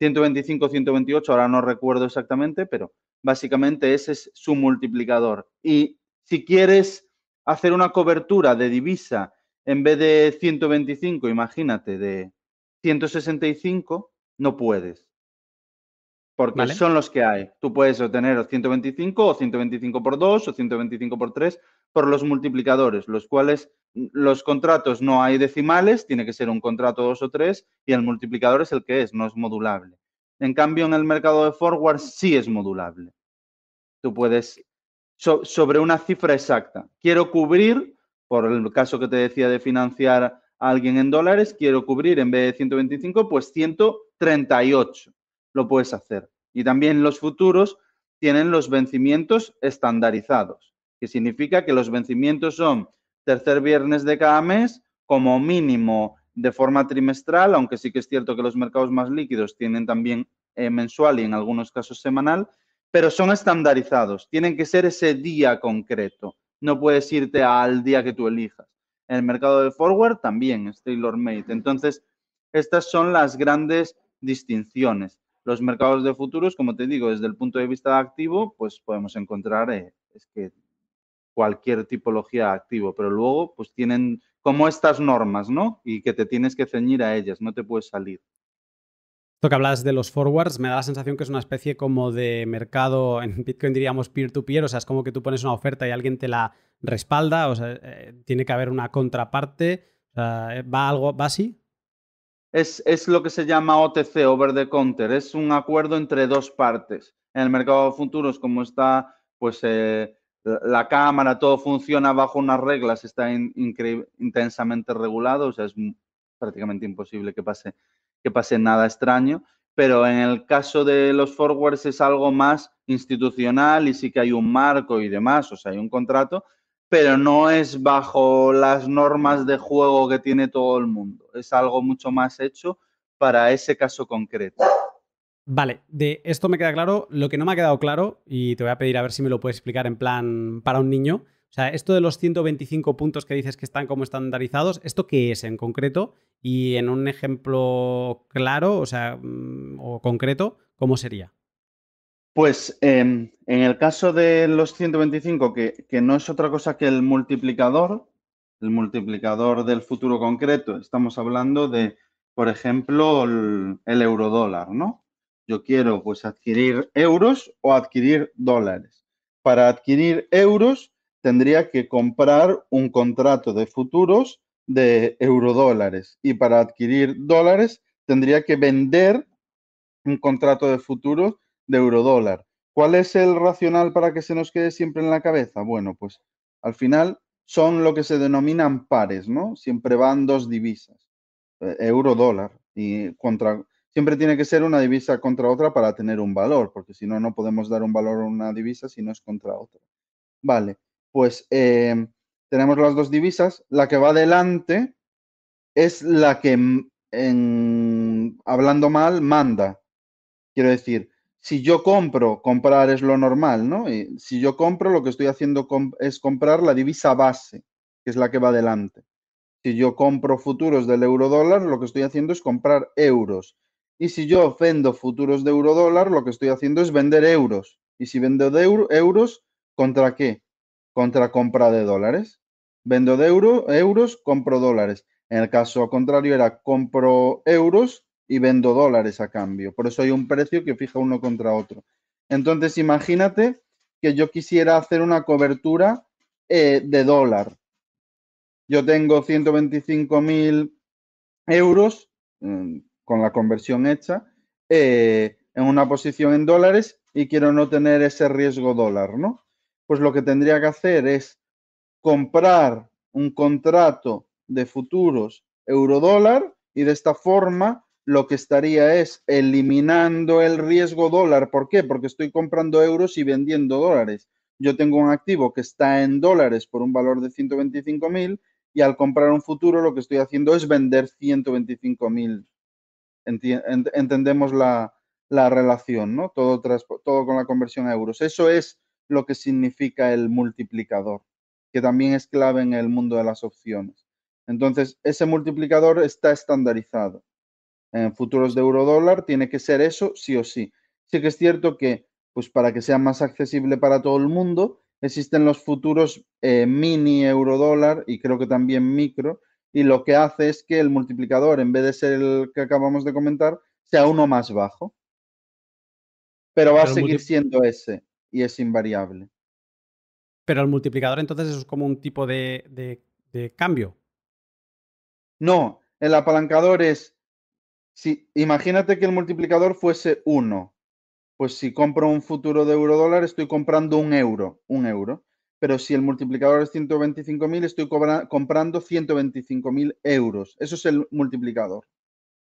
125, 128, ahora no recuerdo exactamente, pero básicamente ese es su multiplicador. Y si quieres hacer una cobertura de divisa en vez de 125, imagínate, de 165, no puedes. Porque son los que hay. Tú puedes obtener 125 o 125 por 2 o 125 por 3 por los multiplicadores, los cuales los contratos no hay decimales, tiene que ser un contrato dos o tres y el multiplicador es el que es, no es modulable. En cambio, en el mercado de forward sí es modulable. Tú puedes, sobre una cifra exacta, quiero cubrir, por el caso que te decía de financiar a alguien en dólares, quiero cubrir en vez de 125, pues 138. Lo puedes hacer. Y también los futuros tienen los vencimientos estandarizados, que significa que los vencimientos son tercer viernes de cada mes, como mínimo de forma trimestral, aunque sí que es cierto que los mercados más líquidos tienen también eh, mensual y en algunos casos semanal, pero son estandarizados, tienen que ser ese día concreto, no puedes irte al día que tú elijas. En el mercado de forward también es tailor-made. Entonces, estas son las grandes distinciones. Los mercados de futuros, como te digo, desde el punto de vista activo, pues podemos encontrar eh, es que cualquier tipología de activo, pero luego pues tienen como estas normas, ¿no? Y que te tienes que ceñir a ellas, no te puedes salir. Esto que hablas de los forwards, me da la sensación que es una especie como de mercado, en Bitcoin diríamos peer-to-peer, o sea, es como que tú pones una oferta y alguien te la respalda, o sea, eh, tiene que haber una contraparte, ¿va algo, va así? Es, lo que se llama OTC, over the counter, es un acuerdo entre dos partes. En el mercado de futuros, como está, pues... Eh, la cámara, todo funciona bajo unas reglas, está intensamente regulado, o sea, es prácticamente imposible que pase, que pase nada extraño. Pero en el caso de los forwards es algo más institucional y sí que hay un marco y demás, o sea, hay un contrato, pero no es bajo las normas de juego que tiene todo el mundo. Es algo mucho más hecho para ese caso concreto. Vale, de esto me queda claro. Lo que no me ha quedado claro, y te voy a pedir a ver si me lo puedes explicar en plan para un niño. O sea, esto de los 125 puntos que dices que están como estandarizados, ¿esto qué es en concreto? Y en un ejemplo claro, o sea, mm, o concreto, ¿cómo sería? Pues em, en el caso de los 125, que, que no es otra cosa que el multiplicador, el multiplicador del futuro concreto, estamos hablando de, por ejemplo, el, el eurodólar, ¿no? yo quiero pues adquirir euros o adquirir dólares. Para adquirir euros tendría que comprar un contrato de futuros de eurodólares y para adquirir dólares tendría que vender un contrato de futuros de eurodólar. ¿Cuál es el racional para que se nos quede siempre en la cabeza? Bueno, pues al final son lo que se denominan pares, ¿no? Siempre van dos divisas, eh, euro-dólar y contra siempre tiene que ser una divisa contra otra para tener un valor, porque si no, no podemos dar un valor a una divisa si no es contra otra. Vale, pues em, tenemos las dos divisas. La que va adelante es la que, mm, en, hablando mal, manda. Quiero decir, si yo compro, comprar es lo normal, ¿no? Y si yo compro, lo que estoy haciendo es comprar la divisa base, que es la que va adelante. Si yo compro futuros del euro dólar, lo que estoy haciendo es comprar euros. Y si yo vendo futuros de euro dólar, lo que estoy haciendo es vender euros. Y si vendo de euros, ¿contra qué? Contra compra de dólares. Vendo de euros, compro dólares. En el caso contrario era compro euros y vendo dólares a cambio. Por eso hay un precio que fija uno contra otro. Entonces, imagínate que yo quisiera hacer una cobertura eh, de dólar. Yo tengo 125.000 euros, mm, con la conversión hecha, eh, en una posición en dólares y quiero no tener ese riesgo dólar, ¿no? Pues lo que tendría que hacer es comprar un contrato de futuros euro dólar y de esta forma lo que estaría es eliminando el riesgo dólar. ¿Por qué? Porque estoy comprando euros y vendiendo dólares. Yo tengo un activo que está en dólares por un valor de 125.000 y al comprar un futuro lo que estoy haciendo es vender 125.000 entendemos la, relación, ¿no? Todo, todo con la conversión a euros. Eso es lo que significa el multiplicador, que también es clave en el mundo de las opciones. Entonces, ese multiplicador está estandarizado. En futuros de eurodólar tiene que ser eso sí o sí. Sí que es cierto que, pues para que sea más accesible para todo el mundo, existen los futuros eh, mini mini eurodólar y creo que también micro, y lo que hace es que el multiplicador, en vez de ser el que acabamos de comentar, sea uno más bajo. Pero va a seguir siendo ese y es invariable. Pero el multiplicador entonces es como un tipo de, cambio. No, el apalancador es, si, imagínate que el multiplicador fuese uno. Pues si compro un futuro de euro dólar, estoy comprando un euro, un euro pero si el multiplicador es 125.000, estoy comprando 125.000 euros. Eso es el multiplicador.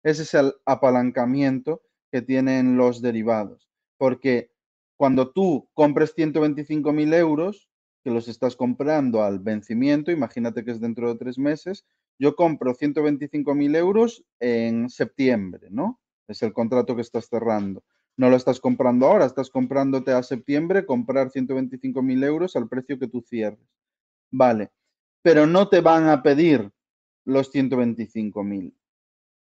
Ese es el apalancamiento que tienen los derivados. Porque cuando tú compres 125.000 euros, que los estás comprando al vencimiento, imagínate que es dentro de tres meses, yo compro 125.000 euros en septiembre, ¿no? Es el contrato que estás cerrando no lo estás comprando ahora, estás comprándote a septiembre, comprar 125.000 euros al precio que tú cierres. Vale, pero no te van a pedir los 125.000,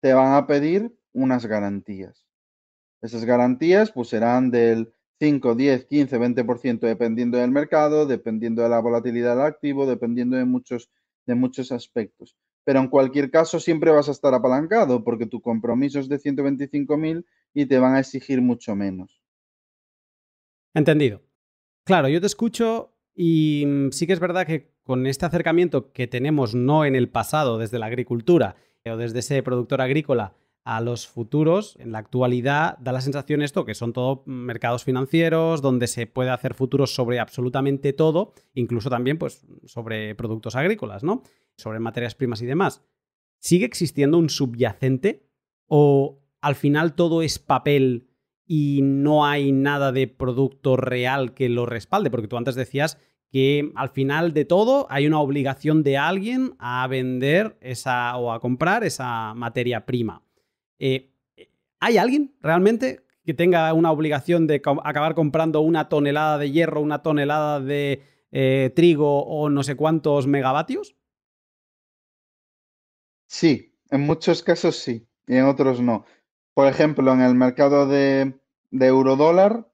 te van a pedir unas garantías. Esas garantías pues serán del 5, 10, 15, 20% dependiendo del mercado, dependiendo de la volatilidad del activo, dependiendo de muchos, de muchos aspectos. Pero en cualquier caso siempre vas a estar apalancado porque tu compromiso es de 125.000 y te van a exigir mucho menos. Entendido. Claro, yo te escucho y mm, sí que es verdad que con este acercamiento que tenemos no en el pasado desde la agricultura o desde ese productor agrícola a los futuros, en la actualidad da la sensación esto que son todo mercados financieros donde se puede hacer futuros sobre absolutamente todo, incluso también pues sobre productos agrícolas, ¿no? Sobre materias primas y demás. ¿Sigue existiendo un subyacente o al final todo es papel y no hay nada de producto real que lo respalde, porque tú antes decías que al final de todo hay una obligación de alguien a vender esa o a comprar esa materia prima. Eh, ¿Hay alguien realmente que tenga una obligación de acabar comprando una tonelada de hierro, una tonelada de eh, trigo o no sé cuántos megavatios? Sí, en muchos casos sí y en otros no. Por ejemplo, en el mercado de, de eurodólar,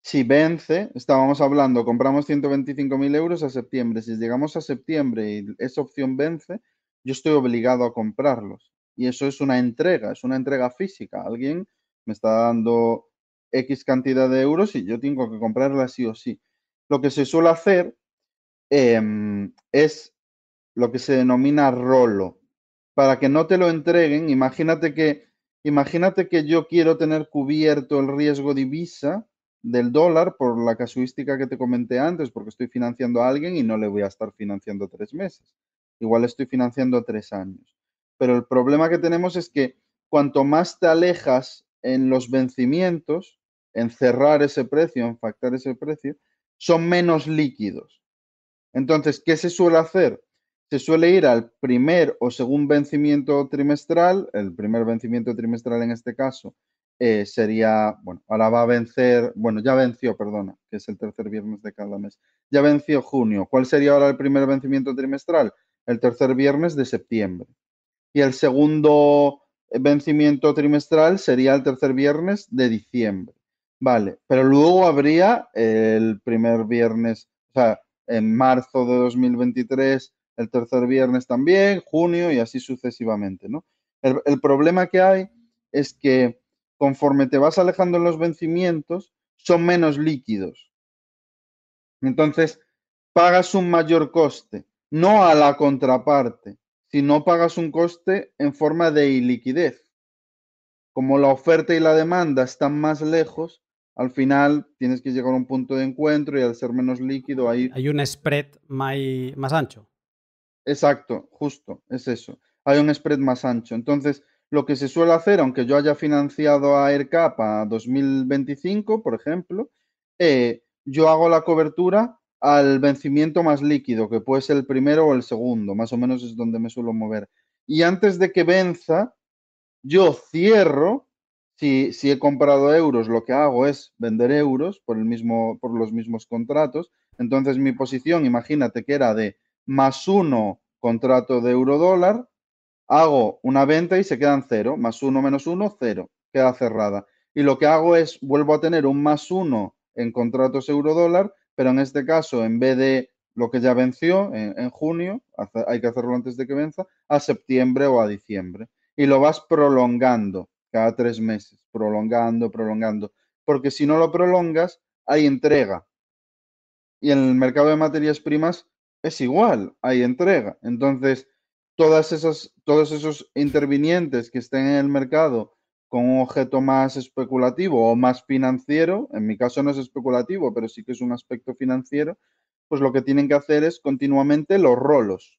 si vence, estábamos hablando, compramos 125.000 euros a septiembre. Si llegamos a septiembre y esa opción vence, yo estoy obligado a comprarlos. Y eso es una entrega, es una entrega física. Alguien me está dando X cantidad de euros y yo tengo que comprarla sí o sí. Lo que se suele hacer em, es lo que se denomina rolo. Para que no te lo entreguen, imagínate que Imagínate que yo quiero tener cubierto el riesgo divisa del dólar por la casuística que te comenté antes, porque estoy financiando a alguien y no le voy a estar financiando tres meses. Igual estoy financiando tres años. Pero el problema que tenemos es que cuanto más te alejas en los vencimientos, en cerrar ese precio, en factar ese precio, son menos líquidos. Entonces, ¿qué se suele hacer? se suele ir al primer o segundo vencimiento trimestral. El primer vencimiento trimestral en este caso eh, sería, bueno, ahora va a vencer, bueno, ya venció, perdona, que es el tercer viernes de cada mes, ya venció junio. ¿Cuál sería ahora el primer vencimiento trimestral? El tercer viernes de septiembre. Y el segundo eh, vencimiento trimestral sería el tercer viernes de diciembre. Vale, pero luego habría el primer viernes, o sea, en marzo de 2023 el tercer viernes también, junio y así sucesivamente, ¿no? El, problema que hay es que conforme te vas alejando en los vencimientos, son menos líquidos. Entonces, pagas un mayor coste, no a la contraparte, sino pagas un coste en forma de iliquidez. Como la oferta y la demanda están más lejos, al final tienes que llegar a un punto de encuentro y al ser menos líquido Hay un spread más ancho. Exacto, justo, es eso. Hay un spread más ancho. Entonces, lo que se suele hacer, aunque yo haya financiado a AirCap a 2025, por ejemplo, eh, yo hago la cobertura al vencimiento más líquido, que puede ser el primero o el segundo, más o menos es donde me suelo mover. Y antes de que venza, yo cierro, si, si he comprado euros, lo que hago es vender euros por, el mismo, por los mismos contratos. Entonces mi posición, imagínate que era de más uno contrato de euro dólar, hago una venta y se quedan cero, más uno menos uno, cero, queda cerrada. Y lo que hago es, vuelvo a tener un más uno en contratos euro dólar, pero en este caso, en vez de lo que ya venció en, junio, hay que hacerlo antes de que venza, a septiembre o a diciembre. Y lo vas prolongando cada tres meses, prolongando, prolongando. Porque si no lo prolongas, hay entrega. Y en el mercado de materias primas es igual, hay entrega. Entonces, todas esas, todos esos intervinientes que estén en el mercado con un objeto más especulativo o más financiero, en mi caso no es especulativo, pero sí que es un aspecto financiero, pues lo que tienen que hacer es continuamente los rolos.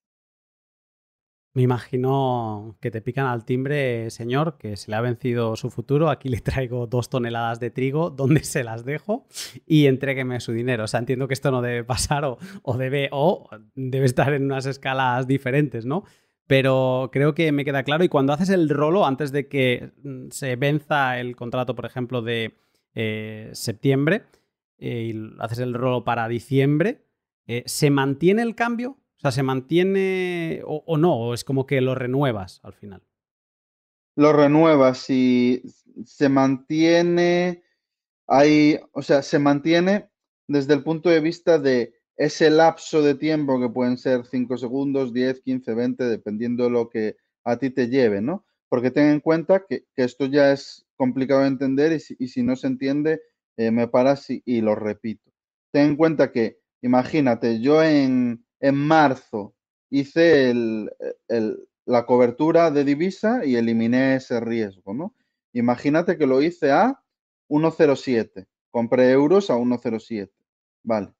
Me imagino que te pican al timbre, señor, que se le ha vencido su futuro. Aquí le traigo dos toneladas de trigo, ¿dónde se las dejo? Y entrégueme su dinero. O sea, entiendo que esto no debe pasar o, debe, o debe estar en unas escalas diferentes, ¿no? Pero creo que me queda claro. Y cuando haces el rolo, antes de que mm, se venza el contrato, por ejemplo, de eh, septiembre, eh, y haces el rolo para diciembre, eh, ¿se mantiene el cambio? sea, ¿se mantiene o, no? ¿O es como que lo renuevas al final? Lo renuevas y se mantiene, hay, o sea, se mantiene desde el punto de vista de ese lapso de tiempo que pueden ser 5 segundos, 10, 15, 20, dependiendo de lo que a ti te lleve, ¿no? Porque ten en cuenta que, esto ya es complicado de entender y si, no se entiende, eh, me paras y, lo repito. Ten en cuenta que, imagínate, yo en, en marzo hice la cobertura de divisa y eliminé ese riesgo, ¿no? Imagínate que lo hice a 1.07, compré euros a 1.07, vale.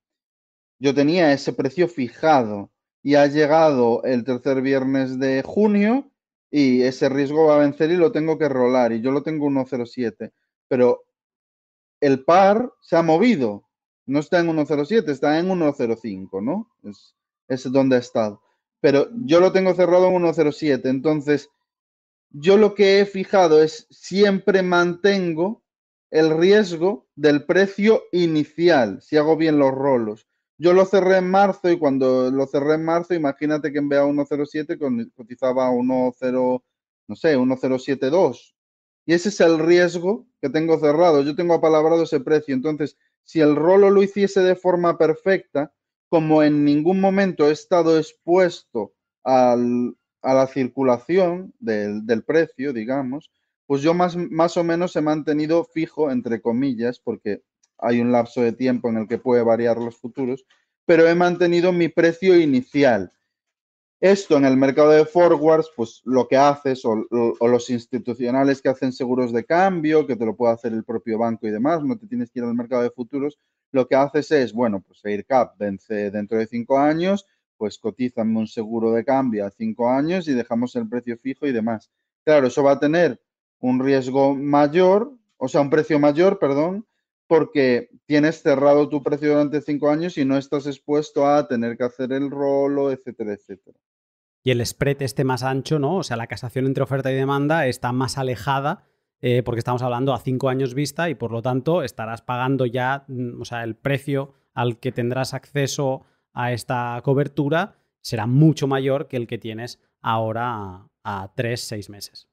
Yo tenía ese precio fijado y ha llegado el tercer viernes de junio y ese riesgo va a vencer y lo tengo que rolar y yo lo tengo 1.07, pero el par se ha movido, no está en 1.07, está en 1.05, ¿no? es donde ha estado. Pero yo lo tengo cerrado en 1.07, entonces yo lo que he fijado es siempre mantengo el riesgo del precio inicial, si hago bien los rolos. Yo lo cerré en marzo y cuando lo cerré en marzo, imagínate que en vez 1.07 cotizaba 1.0, no sé, 1.072. Y ese es el riesgo que tengo cerrado. Yo tengo apalabrado ese precio. Entonces, si el rolo lo hiciese de forma perfecta, como en ningún momento he estado expuesto a la circulación del, precio, digamos, pues yo más, más o menos he mantenido fijo, entre comillas, porque hay un lapso de tiempo en el que puede variar los futuros, pero he mantenido mi precio inicial. Esto en el mercado de forwards, pues lo que haces o, los institucionales que hacen seguros de cambio, que te lo puede hacer el propio banco y demás, no te tienes que ir al mercado de futuros, lo que haces es, bueno, pues AirCap vence dentro de cinco años, pues cotizan un seguro de cambio a cinco años y dejamos el precio fijo y demás. Claro, eso va a tener un riesgo mayor, o sea, un precio mayor, perdón, porque tienes cerrado tu precio durante cinco años y no estás expuesto a tener que hacer el rolo, etcétera, etcétera y el spread esté más ancho, ¿no? O sea, la casación entre oferta y demanda está más alejada eh, porque estamos hablando a cinco años vista y por lo tanto estarás pagando ya, mm, o sea, el precio al que tendrás acceso a esta cobertura será mucho mayor que el que tienes ahora a, tres, seis meses.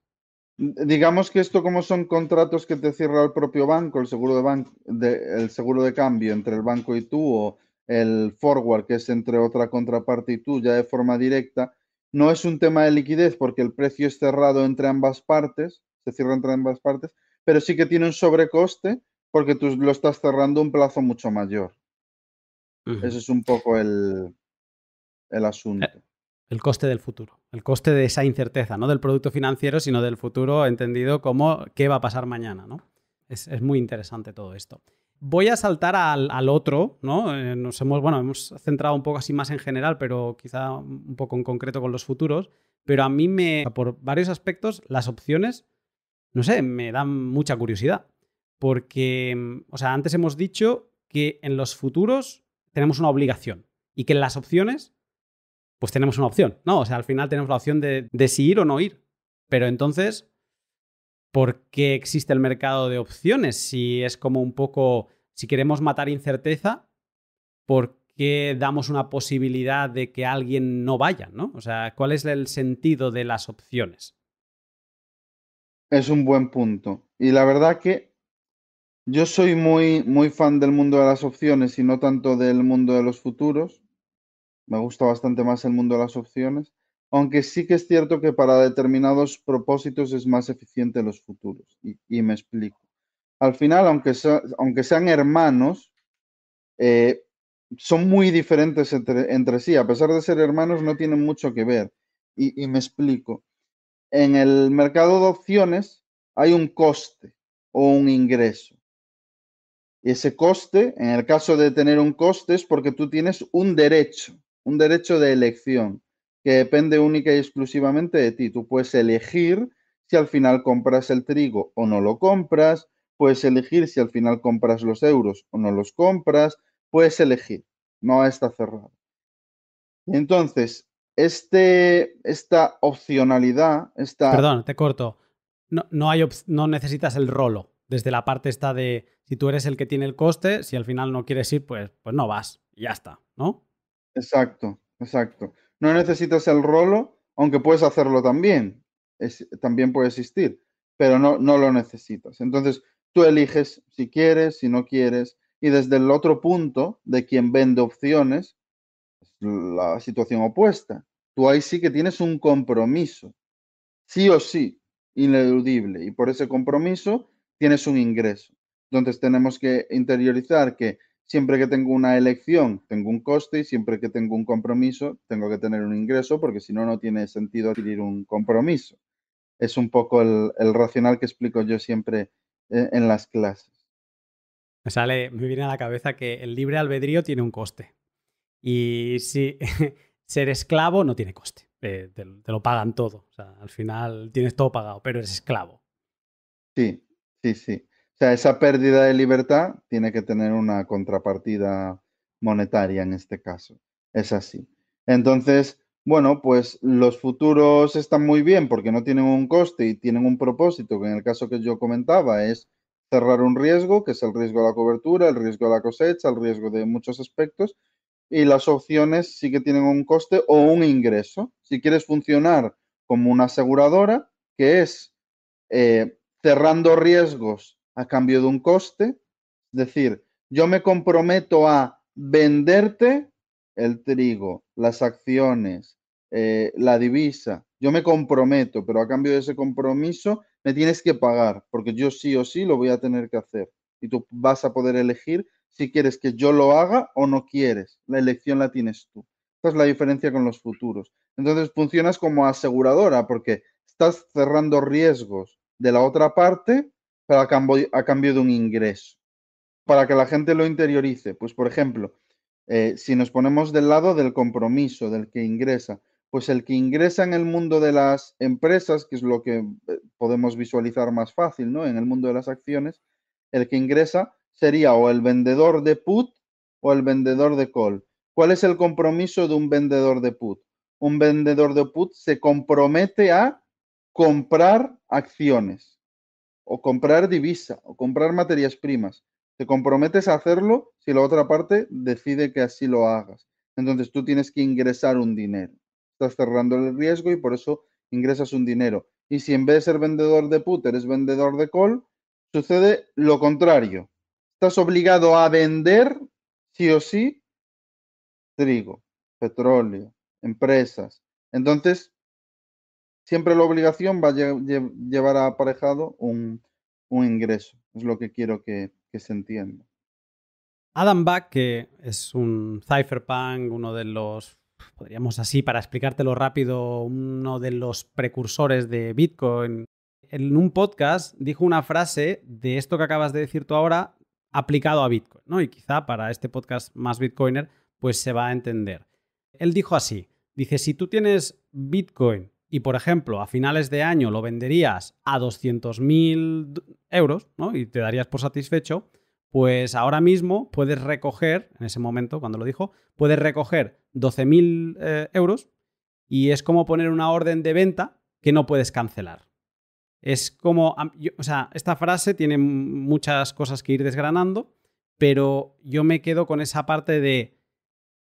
Digamos que esto, como son contratos que te cierra el propio banco, el seguro de, ban el seguro de cambio entre el banco y tú, o el forward, que es entre otra contraparte y tú, ya de forma directa, no es un tema de liquidez porque el precio es cerrado entre ambas partes, se cierra entre ambas partes, pero sí que tiene un sobrecoste porque tú lo estás cerrando un plazo mucho mayor. Ese es un poco el, el eh, asunto. El coste del futuro, el coste de esa incerteza, no del producto financiero, sino del futuro entendido como qué va a pasar mañana, ¿no? es muy interesante todo esto. Voy a saltar al, otro, ¿no? Eh, nos hemos, bueno, hemos centrado un poco así más en general, pero quizá un poco en concreto con los futuros. Pero a mí me, por varios aspectos, las opciones, no sé, me dan mucha curiosidad. Porque, o sea, antes hemos dicho que en los futuros tenemos una obligación y que en las opciones, pues tenemos una opción, ¿no? O sea, al final tenemos la opción de, de si ir o no ir. Pero entonces, por qué existe el mercado de opciones. Si es como un poco, si queremos matar incerteza, ¿por qué damos una posibilidad de que alguien no vaya? ¿no? O sea, ¿cuál es el sentido de las opciones? Es un buen punto. Y la verdad que yo soy muy, muy fan del mundo de las opciones y no tanto del mundo de los futuros. Me gusta bastante más el mundo de las opciones aunque sí que es cierto que para determinados propósitos es más eficiente los futuros. Y, me explico. Al final, aunque, aunque sean hermanos, eh, son muy diferentes entre, sí. A pesar de ser hermanos, no tienen mucho que ver. Y, y me explico. En el mercado de opciones hay un coste o un ingreso. Y ese coste, en el caso de tener un coste, es porque tú tienes un derecho, un derecho de elección que depende única y exclusivamente de ti. Tú puedes elegir si al final compras el trigo o no lo compras, puedes elegir si al final compras los euros o no los compras, puedes elegir, no está cerrado. Entonces, este, esta opcionalidad, esta... Perdón, te corto. No, hay no necesitas el rolo. Desde la parte esta de si tú eres el que tiene el coste, si al final no quieres ir, pues, pues no vas. Y ya está, ¿no? Exacto, exacto. No necesitas el rolo, aunque puedes hacerlo también. también puede existir, pero no, no lo necesitas. Entonces, tú eliges si quieres, si no quieres, y desde el otro punto de quien vende opciones, la situación opuesta. Tú ahí sí que tienes un compromiso, sí o sí, ineludible, y por ese compromiso tienes un ingreso. Entonces tenemos que interiorizar que siempre que tengo una elección, tengo un coste y siempre que tengo un compromiso, tengo que tener un ingreso porque si no, no tiene sentido adquirir un compromiso. Es un poco el, racional que explico yo siempre eh, en, las clases. Me sale, me viene a la cabeza que el libre albedrío tiene un coste. Y si <laughs> ser esclavo no tiene coste. Eh, te, te, lo pagan todo. O sea, al final tienes todo pagado, pero eres esclavo. Sí, sí, sí sea, esa pérdida de libertad tiene que tener una contrapartida monetaria en este caso. Es así. Entonces, bueno, pues los futuros están muy bien porque no tienen un coste y tienen un propósito, que en el caso que yo comentaba es cerrar un riesgo, que es el riesgo de la cobertura, el riesgo de la cosecha, el riesgo de muchos aspectos, y las opciones sí que tienen un coste o un ingreso. Si quieres funcionar como una aseguradora, que es eh, cerrando riesgos a cambio de un coste. Es decir, yo me comprometo a venderte el trigo, las acciones, eh, la divisa. Yo me comprometo, pero a cambio de ese compromiso me tienes que pagar, porque yo sí o sí lo voy a tener que hacer. Y tú vas a poder elegir si quieres que yo lo haga o no quieres. La elección la tienes tú. Esta es la diferencia con los futuros. Entonces funcionas como aseguradora porque estás cerrando riesgos de la otra parte a cambio, de un ingreso. Para que la gente lo interiorice, pues por ejemplo, eh, si nos ponemos del lado del compromiso, del que ingresa, pues el que ingresa en el mundo de las empresas, que es lo que eh, podemos visualizar más fácil, ¿no? En el mundo de las acciones, el que ingresa sería o el vendedor de put o el vendedor de call. ¿Cuál es el compromiso de un vendedor de put? Un vendedor de put se compromete a comprar acciones o comprar divisa o comprar materias primas. Te comprometes a hacerlo si la otra parte decide que así lo hagas. Entonces tú tienes que ingresar un dinero. Estás cerrando el riesgo y por eso ingresas un dinero. Y si en vez de ser vendedor de puter es vendedor de col sucede lo contrario. Estás obligado a vender sí o sí trigo, petróleo, empresas. Entonces siempre la obligación va a llevar a aparejado un, ingreso. Es lo que quiero que, se entienda. Adam Back, que es un cypherpunk, uno de los, podríamos así, para explicártelo rápido, uno de los precursores de Bitcoin, en un podcast dijo una frase de esto que acabas de decir tú ahora aplicado a Bitcoin, ¿no? Y quizá para este podcast más Bitcoiner, pues se va a entender. Él dijo así, dice, si tú tienes Bitcoin y, por ejemplo, a finales de año lo venderías a 200.000 euros y te darías por satisfecho, pues ahora mismo puedes recoger, en ese momento cuando lo dijo, puedes recoger 12.000 eh, euros y es como poner una orden de venta que no puedes cancelar. Es como, o sea, esta frase tiene muchas cosas que ir desgranando, pero yo me quedo con esa parte de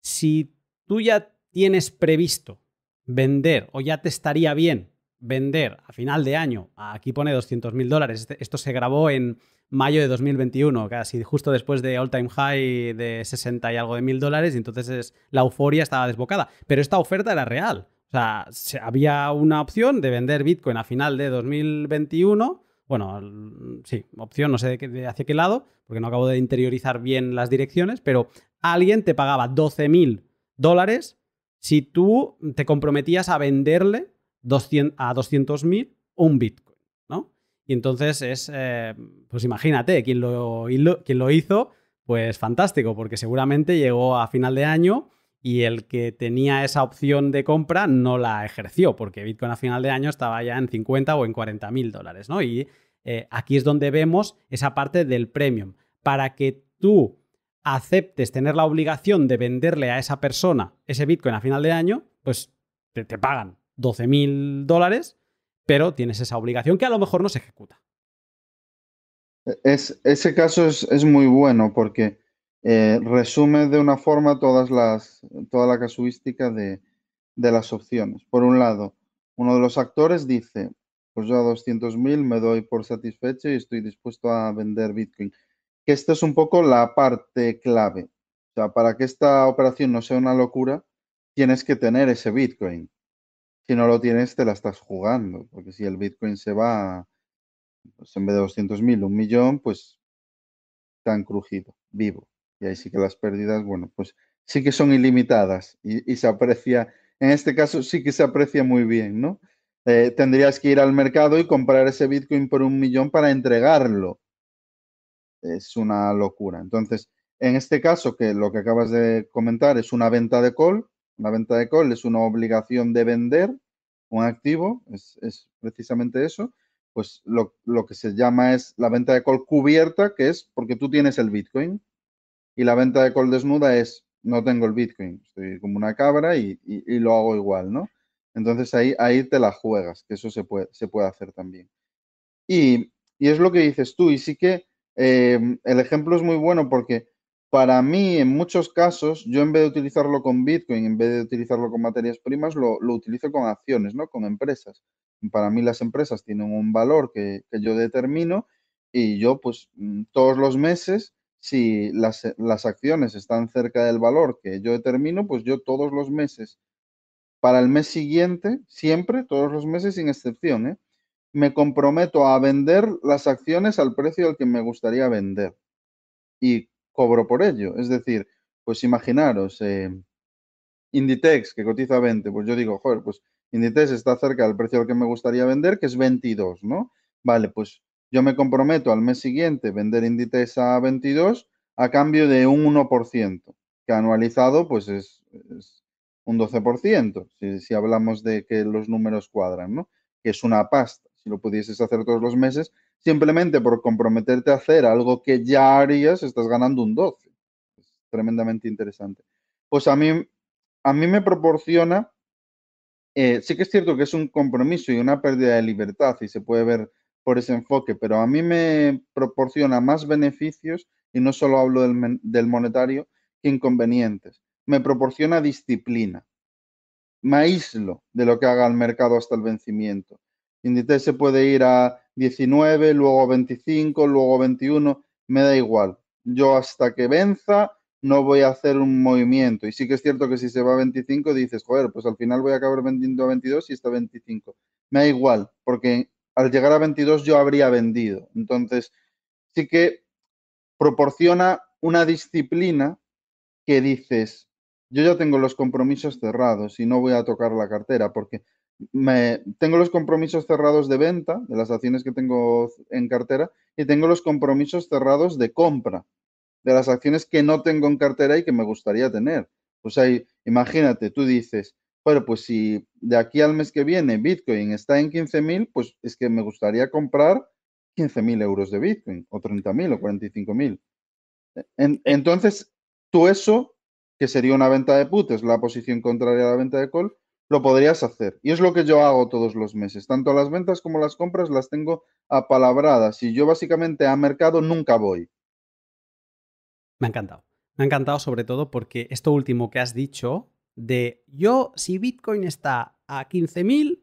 si tú ya tienes previsto vender o ya te estaría bien vender a final de año, aquí pone 200 mil dólares, este, esto se grabó en mayo de 2021, casi justo después de all time high de 60 y algo de mil dólares, y entonces la euforia estaba desbocada, pero esta oferta era real, o sea, había una opción de vender Bitcoin a final de 2021, bueno, sí, opción, no sé de hacia qué lado, porque no acabo de interiorizar bien las direcciones, pero alguien te pagaba 12 mil dólares si tú te comprometías a venderle 200, a 200.000 un Bitcoin, ¿no? Y entonces es, eh, pues imagínate, quien lo, quien lo hizo, pues fantástico, porque seguramente llegó a final de año y el que tenía esa opción de compra no la ejerció, porque Bitcoin a final de año estaba ya en 50 o en 40.000 mil dólares, ¿no? Y eh, aquí es donde vemos esa parte del premium. Para que tú aceptes tener la obligación de venderle a esa persona ese Bitcoin a final de año, pues te, pagan 12 mil dólares, pero tienes esa obligación que a lo mejor no se ejecuta. Es, ese caso es, muy bueno porque eh, resume de una forma todas las, toda la casuística de, de las opciones. Por un lado, uno de los actores dice, pues yo a 200.000 me doy por satisfecho y estoy dispuesto a vender Bitcoin que esta es un poco la parte clave. O sea, para que esta operación no sea una locura, tienes que tener ese Bitcoin. Si no lo tienes, te la estás jugando, porque si el Bitcoin se va, pues, en vez de 200.000, un millón, pues tan crujido, vivo. Y ahí sí que las pérdidas, bueno, pues sí que son ilimitadas y, se aprecia, en este caso sí que se aprecia muy bien, ¿no? Eh, tendrías que ir al mercado y comprar ese Bitcoin por un millón para entregarlo es una locura. Entonces, en este caso, que lo que acabas de comentar es una venta de call, una venta de call es una obligación de vender un activo, es, precisamente eso, pues lo, que se llama es la venta de call cubierta, que es porque tú tienes el Bitcoin. Y la venta de call desnuda es, no tengo el Bitcoin, estoy como una cabra y, lo hago igual, ¿no? Entonces ahí, ahí te la juegas, que eso se puede, se puede hacer también. y es lo que dices tú, y sí que Em, el ejemplo es muy bueno porque para mí, en muchos casos, yo en vez de utilizarlo con Bitcoin, en vez de utilizarlo con materias primas, lo, utilizo con acciones, ¿no? Con empresas. Para mí las empresas tienen un valor que, yo determino y yo, pues, mm, todos los meses, si las, las acciones están cerca del valor que yo determino, pues yo todos los meses, para el mes siguiente, siempre, todos los meses sin excepción, ¿eh? me comprometo a vender las acciones al precio al que me gustaría vender y cobro por ello. Es decir, pues imaginaros, eh, Inditex que cotiza 20, pues yo digo, joder, pues Inditex está cerca del precio al que me gustaría vender, que es 22, ¿no? Vale, pues yo me comprometo al mes siguiente vender Inditex a 22 a cambio de un 1%, que anualizado pues es, un 12%, si, si hablamos de que los números cuadran, ¿no? Que es una pasta si lo pudieses hacer todos los meses, simplemente por comprometerte a hacer algo que ya harías, estás ganando un 12. Es tremendamente interesante. Pues a mí, a mí me proporciona, eh, sí que es cierto que es un compromiso y una pérdida de libertad y se puede ver por ese enfoque, pero a mí me proporciona más beneficios, y no solo hablo del, del monetario, que inconvenientes. Me proporciona disciplina me aíslo de lo que haga el mercado hasta el vencimiento. Inditex se puede ir a 19, luego 25, luego 21, me da igual. Yo hasta que venza no voy a hacer un movimiento. Y sí que es cierto que si se va a 25 dices, joder, pues al final voy a acabar vendiendo a 22 y está a 25. Me da igual, porque al llegar a 22 yo habría vendido. Entonces, sí que proporciona una disciplina que dices, yo ya tengo los compromisos cerrados y no voy a tocar la cartera, porque tengo los compromisos cerrados de venta, de las acciones que tengo en cartera, y tengo los compromisos cerrados de compra, de las acciones que no tengo en cartera y que me gustaría tener. Pues sea, imagínate, tú dices, bueno, pues si de aquí al mes que viene Bitcoin está en 15.000, pues es que me gustaría comprar 15.000 euros de Bitcoin, o 30.000 o 45.000. E, entonces, tú eso, que sería una venta de put, es la posición contraria a la venta de call, lo podrías hacer. Y es lo que yo hago todos los meses. Tanto las ventas como las compras las tengo apalabradas y yo básicamente a mercado nunca voy. Me ha encantado. Me ha encantado sobre todo porque esto último que has dicho de yo si Bitcoin está a 15.000,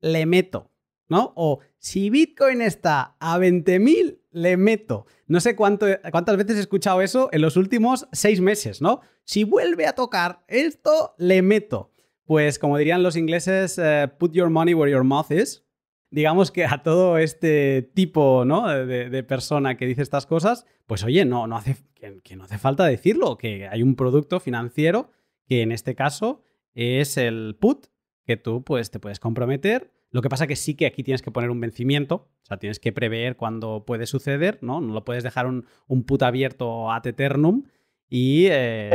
le meto, ¿no? O si Bitcoin está a 20.000, le meto. No sé cuántas veces he escuchado eso en los últimos seis meses, ¿no? Si vuelve a tocar esto, le meto. Pues como dirían los ingleses, eh, put your money where your mouth is. Digamos que a todo este tipo ¿no? de, persona que dice estas cosas, pues oye, no, no hace, que, no hace falta decirlo, que hay un producto financiero que en este caso es el put, que tú pues te puedes comprometer. Lo que pasa que sí que aquí tienes que poner un vencimiento, o sea, tienes que prever cuándo puede suceder, ¿no? No lo puedes dejar un, put abierto ad eternum y... Eh,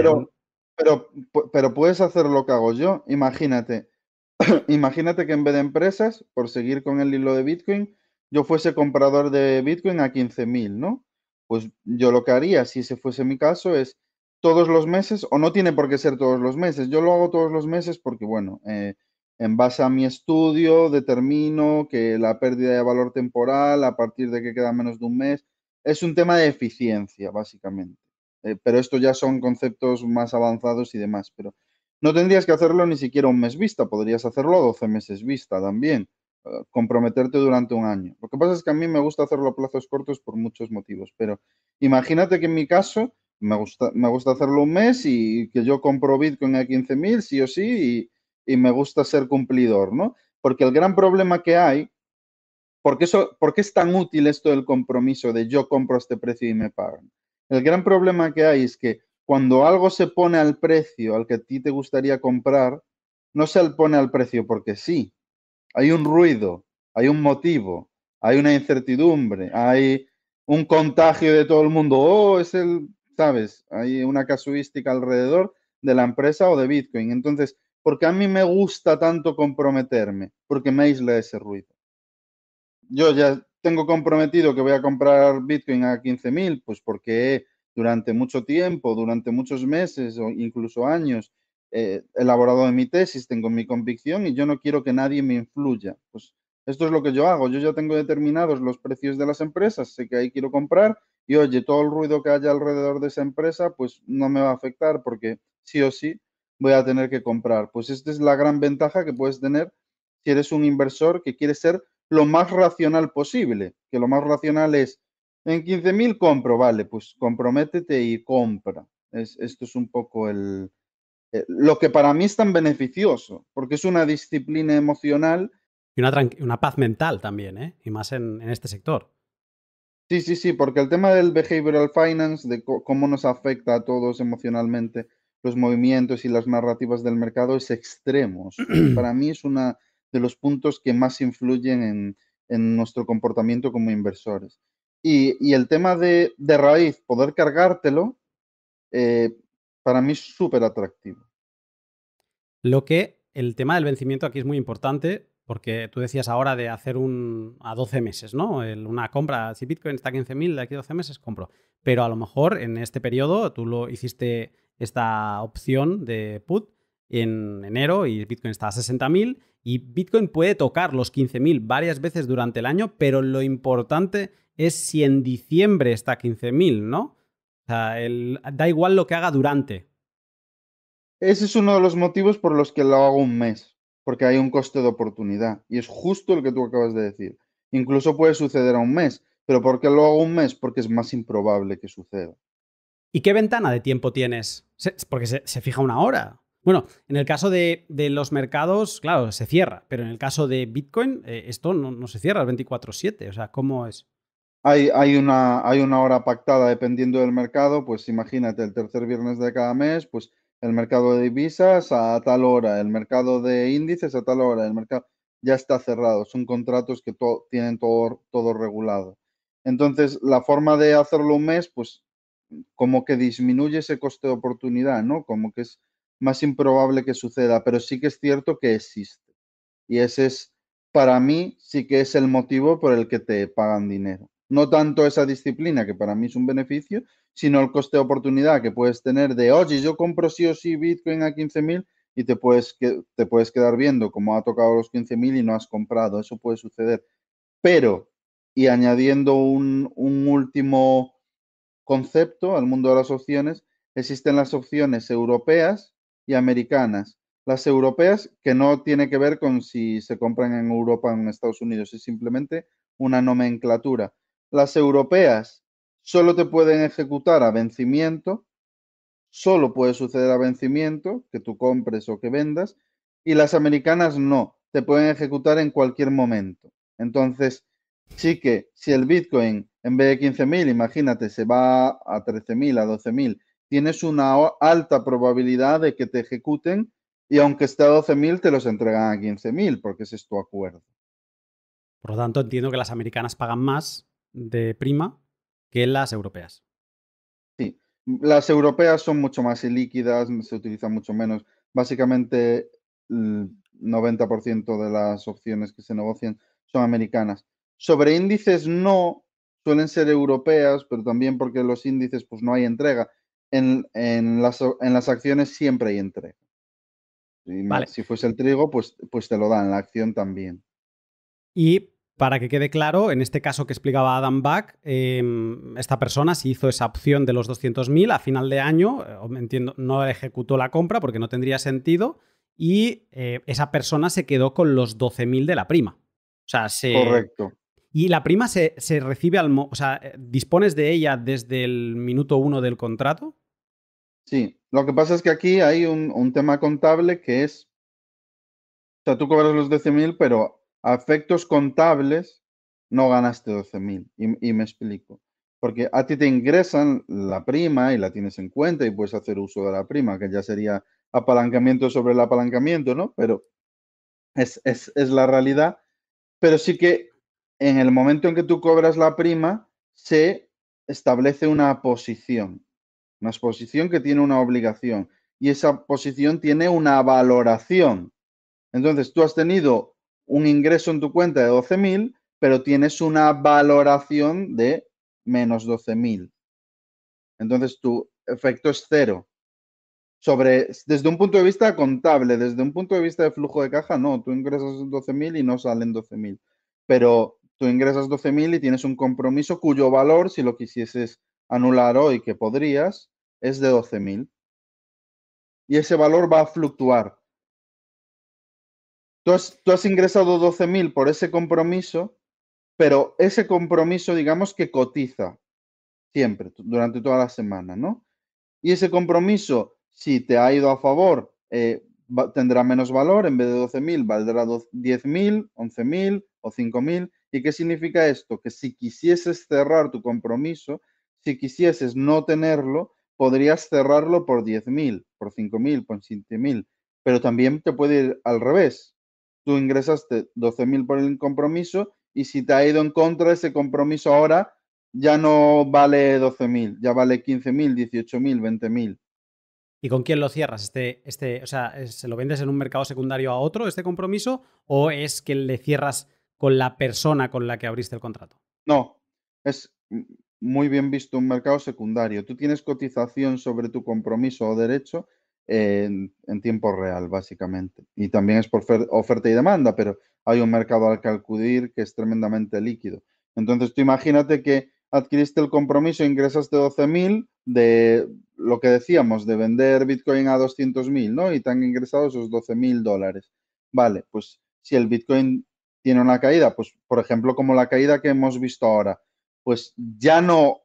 pero, pero puedes hacer lo que hago yo. Imagínate, <clears throat> imagínate que en vez de empresas, por seguir con el hilo de Bitcoin, yo fuese comprador de Bitcoin a 15.000, ¿no? Pues yo lo que haría, si ese fuese mi caso, es todos los meses, o no tiene por qué ser todos los meses, yo lo hago todos los meses porque, bueno, eh, en base a mi estudio determino que la pérdida de valor temporal a partir de que queda menos de un mes, es un tema de eficiencia, básicamente. Eh, pero esto ya son conceptos más avanzados y demás. Pero no tendrías que hacerlo ni siquiera un mes vista, podrías hacerlo 12 meses vista también, eh, comprometerte durante un año. Lo que pasa es que a mí me gusta hacerlo a plazos cortos por muchos motivos, pero imagínate que en mi caso me gusta, hacerlo un mes y que yo compro Bitcoin a 15.000, sí o sí, y, me gusta ser cumplidor, ¿no? Porque el gran problema que hay, porque eso, ¿por qué es tan útil esto del compromiso de yo compro este precio y me pagan? El gran problema que hay es que cuando algo se pone al precio al que a ti te gustaría comprar, no se pone al precio porque sí. Hay un ruido, hay un motivo, hay una incertidumbre, hay un contagio de todo el mundo. Oh, es el, sabes, hay una casuística alrededor de la empresa o de Bitcoin. Entonces, ¿por qué a mí me gusta tanto comprometerme? Porque me aísla ese ruido. Yo ya tengo comprometido que voy a comprar Bitcoin a 15.000? Pues porque durante mucho tiempo, durante muchos meses o incluso años, eh, elaborado en mi tesis, tengo mi convicción y yo no quiero que nadie me influya. Pues esto es lo que yo hago. Yo ya tengo determinados los precios de las empresas, sé que ahí quiero comprar y oye, todo el ruido que haya alrededor de esa empresa, pues no me va a afectar porque sí o sí voy a tener que comprar. Pues esta es la gran ventaja que puedes tener si eres un inversor que quiere ser lo más racional posible, que lo más racional es, en 15.000 compro, vale, pues comprométete y compra. Es, esto es un poco el, eh, lo que para mí es tan beneficioso, porque es una disciplina emocional. Y una, una paz mental también, ¿eh? Y más en, en, este sector. Sí, sí, sí, porque el tema del behavioral finance, de cómo nos afecta a todos emocionalmente los movimientos y las narrativas del mercado es extremo <clears throat> para mí es una los puntos que más influyen en, nuestro comportamiento como inversores. Y, el tema de, raíz, poder cargártelo, eh, para mí es súper atractivo. Lo que el tema del vencimiento aquí es muy importante porque tú decías ahora de hacer un a 12 meses, ¿no? una compra, si Bitcoin está a 15.000, de aquí a 12 meses compro. Pero a lo mejor en este periodo tú lo hiciste esta opción de put en enero y Bitcoin está a 60.000 y Bitcoin puede tocar los 15.000 varias veces durante el año, pero lo importante es si en diciembre está 15.000, ¿no? O sea, da igual lo que haga durante. Ese es uno de los motivos por los que lo hago un mes, porque hay un coste de oportunidad. Y es justo lo que tú acabas de decir. Incluso puede suceder a un mes, pero ¿por qué lo hago un mes? Porque es más improbable que suceda. ¿Y qué ventana de tiempo tienes? porque se, fija una hora. Bueno, en el caso de, los mercados, claro, se cierra, pero en el caso de Bitcoin, eh, esto no, se cierra, el 24/7, o sea, ¿cómo es? Hay, una, hay una hora pactada dependiendo del mercado, pues imagínate, el tercer viernes de cada mes, pues el mercado de divisas a tal hora, el mercado de índices a tal hora, el mercado ya está cerrado, son contratos que tienen todo, todo regulado. Entonces, la forma de hacerlo un mes, pues como que disminuye ese coste de oportunidad, ¿no? Como que es más improbable que suceda, pero sí que es cierto que existe. Y ese es, para mí, sí que es el motivo por el que te pagan dinero. No tanto esa disciplina, que para mí es un beneficio, sino el coste de oportunidad que puedes tener de, oye, yo compro sí o sí Bitcoin a 15.000 y te puedes, te puedes quedar viendo cómo ha tocado los 15.000 y no has comprado. Eso puede suceder. Pero, y añadiendo un, un último concepto al mundo de las opciones, existen las opciones europeas y americanas. Las europeas, que no tiene que ver con si se compran en Europa o en Estados Unidos, es simplemente una nomenclatura. Las europeas solo te pueden ejecutar a vencimiento, solo puede suceder a vencimiento, que tú compres o que vendas, y las americanas no, te pueden ejecutar en cualquier momento. Entonces, sí que si el Bitcoin en vez de 15.000, imagínate, se va a 13.000, a 12.000 tienes una alta probabilidad de que te ejecuten y aunque esté a 12.000, te los entregan a 15.000 porque ese es tu acuerdo. Por lo tanto, entiendo que las americanas pagan más de prima que las europeas. Sí, las europeas son mucho más ilíquidas, se utilizan mucho menos. Básicamente, el 90% de las opciones que se negocian son americanas. Sobre índices no, suelen ser europeas, pero también porque los índices pues no hay entrega en, en, las, acciones siempre hay entre Si, si fuese el trigo, pues, pues te lo dan, en la acción también. Y para que quede claro, en este caso que explicaba Adam Back, em, esta persona se hizo esa opción de los 200.000 a final de año, eh, entiendo, no ejecutó la compra porque no tendría sentido y eh, esa persona se quedó con los 12.000 de la prima. O sea, Correcto. Y la prima se, recibe al... o sea, eh, ¿dispones de ella desde el minuto uno del contrato? Sí, lo que pasa es que aquí hay un, tema contable que es... O sea, tú cobras los 12.000, pero a efectos contables no ganaste 12.000. Y, y me explico. Porque a ti te ingresan la prima y la tienes en cuenta y puedes hacer uso de la prima, que ya sería apalancamiento sobre el apalancamiento, ¿no? Pero es, es la realidad. Pero sí que en el momento en que tú cobras la prima, se establece una posición, una exposición que tiene una obligación y esa posición tiene una valoración. Entonces, tú has tenido un ingreso en tu cuenta de 12.000, pero tienes una valoración de menos 12.000. Entonces, tu efecto es cero. Sobre, desde un punto de vista contable, desde un punto de vista de flujo de caja, no, tú ingresas 12.000 y no salen 12.000. Pero tú ingresas 12.000 y tienes un compromiso cuyo valor, si lo quisieses anular hoy, que podrías, es de 12.000. Y ese valor va a fluctuar. Tú has, tú has ingresado 12.000 por ese compromiso, pero ese compromiso, digamos que cotiza siempre, durante toda la semana, ¿no? Y ese compromiso, si te ha ido a favor, eh, tendrá menos valor, en vez de 12.000 valdrá 10.000, 11.000 o 5.000. ¿Y qué significa esto? Que si quisieses cerrar tu compromiso, si quisieses no tenerlo, podrías cerrarlo por 10.000, por 5.000, por 7.000, pero también te puede ir al revés. Tú ingresaste 12.000 por el compromiso y si te ha ido en contra ese compromiso ahora, ya no vale 12.000, ya vale 15.000, 18.000, 20.000. ¿Y con quién lo cierras? Este, este, o sea, ¿se lo vendes en un mercado secundario a otro, este compromiso? ¿O es que le cierras con la persona con la que abriste el contrato. No, es muy bien visto un mercado secundario. Tú tienes cotización sobre tu compromiso o derecho en, tiempo real, básicamente. Y también es por oferta y demanda, pero hay un mercado al que acudir que es tremendamente líquido. Entonces tú imagínate que adquiriste el compromiso, ingresaste 12.000 de lo que decíamos, de vender Bitcoin a 200.000, ¿no? Y te han ingresado esos 12.000 dólares. Vale, pues si el Bitcoin tiene una caída, pues por ejemplo como la caída que hemos visto ahora, pues ya no,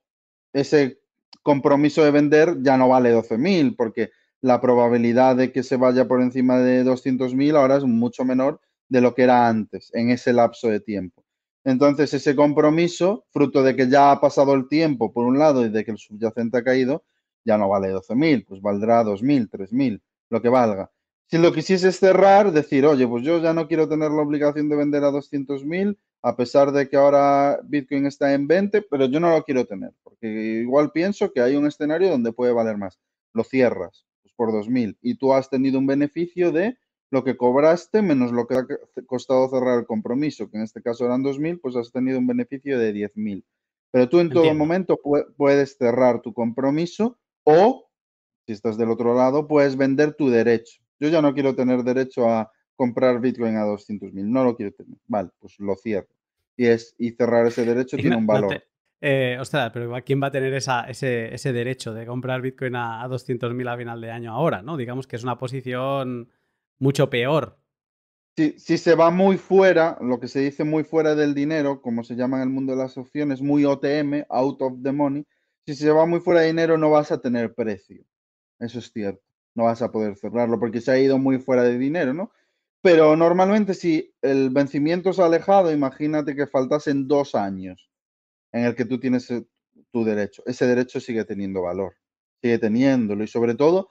ese compromiso de vender ya no vale 12.000 porque la probabilidad de que se vaya por encima de 200.000 ahora es mucho menor de lo que era antes en ese lapso de tiempo. Entonces, ese compromiso, fruto de que ya ha pasado el tiempo, por un lado, y de que el subyacente ha caído, ya no vale 12.000, pues valdrá 2.000, 3.000, lo que valga. Si lo quisieses cerrar, decir, oye, pues yo ya no quiero tener la obligación de vender a 200.000, a pesar de que ahora Bitcoin está en 20, pero yo no lo quiero tener, porque igual pienso que hay un escenario donde puede valer más. Lo cierras pues por 2.000 y tú has tenido un beneficio de lo que cobraste menos lo que ha costado cerrar el compromiso, que en este caso eran 2.000, pues has tenido un beneficio de 10.000. Pero tú en todo momento puedes cerrar tu compromiso o, si estás del otro lado, puedes vender tu derecho yo ya no quiero tener derecho a comprar Bitcoin a 200.000, no lo quiero tener. Vale, pues lo cierro. Y, es, y cerrar ese derecho tiene un valor. Eh, ostras, pero ¿quién va a tener esa, ese, derecho de comprar Bitcoin a, 200.000 a final de año ahora? ¿no? Digamos que es una posición mucho peor si, si, se va muy fuera, lo que se dice muy fuera del dinero, como se llama en el mundo de las opciones, muy OTM, out of the money, si se va muy fuera de dinero no vas a tener precio. Eso es cierto no vas a poder cerrarlo porque se ha ido muy fuera de dinero, ¿no? Pero normalmente si el vencimiento se ha alejado, imagínate que faltasen dos años en el que tú tienes eh, tu derecho. Ese derecho sigue teniendo valor, sigue teniéndolo y sobre todo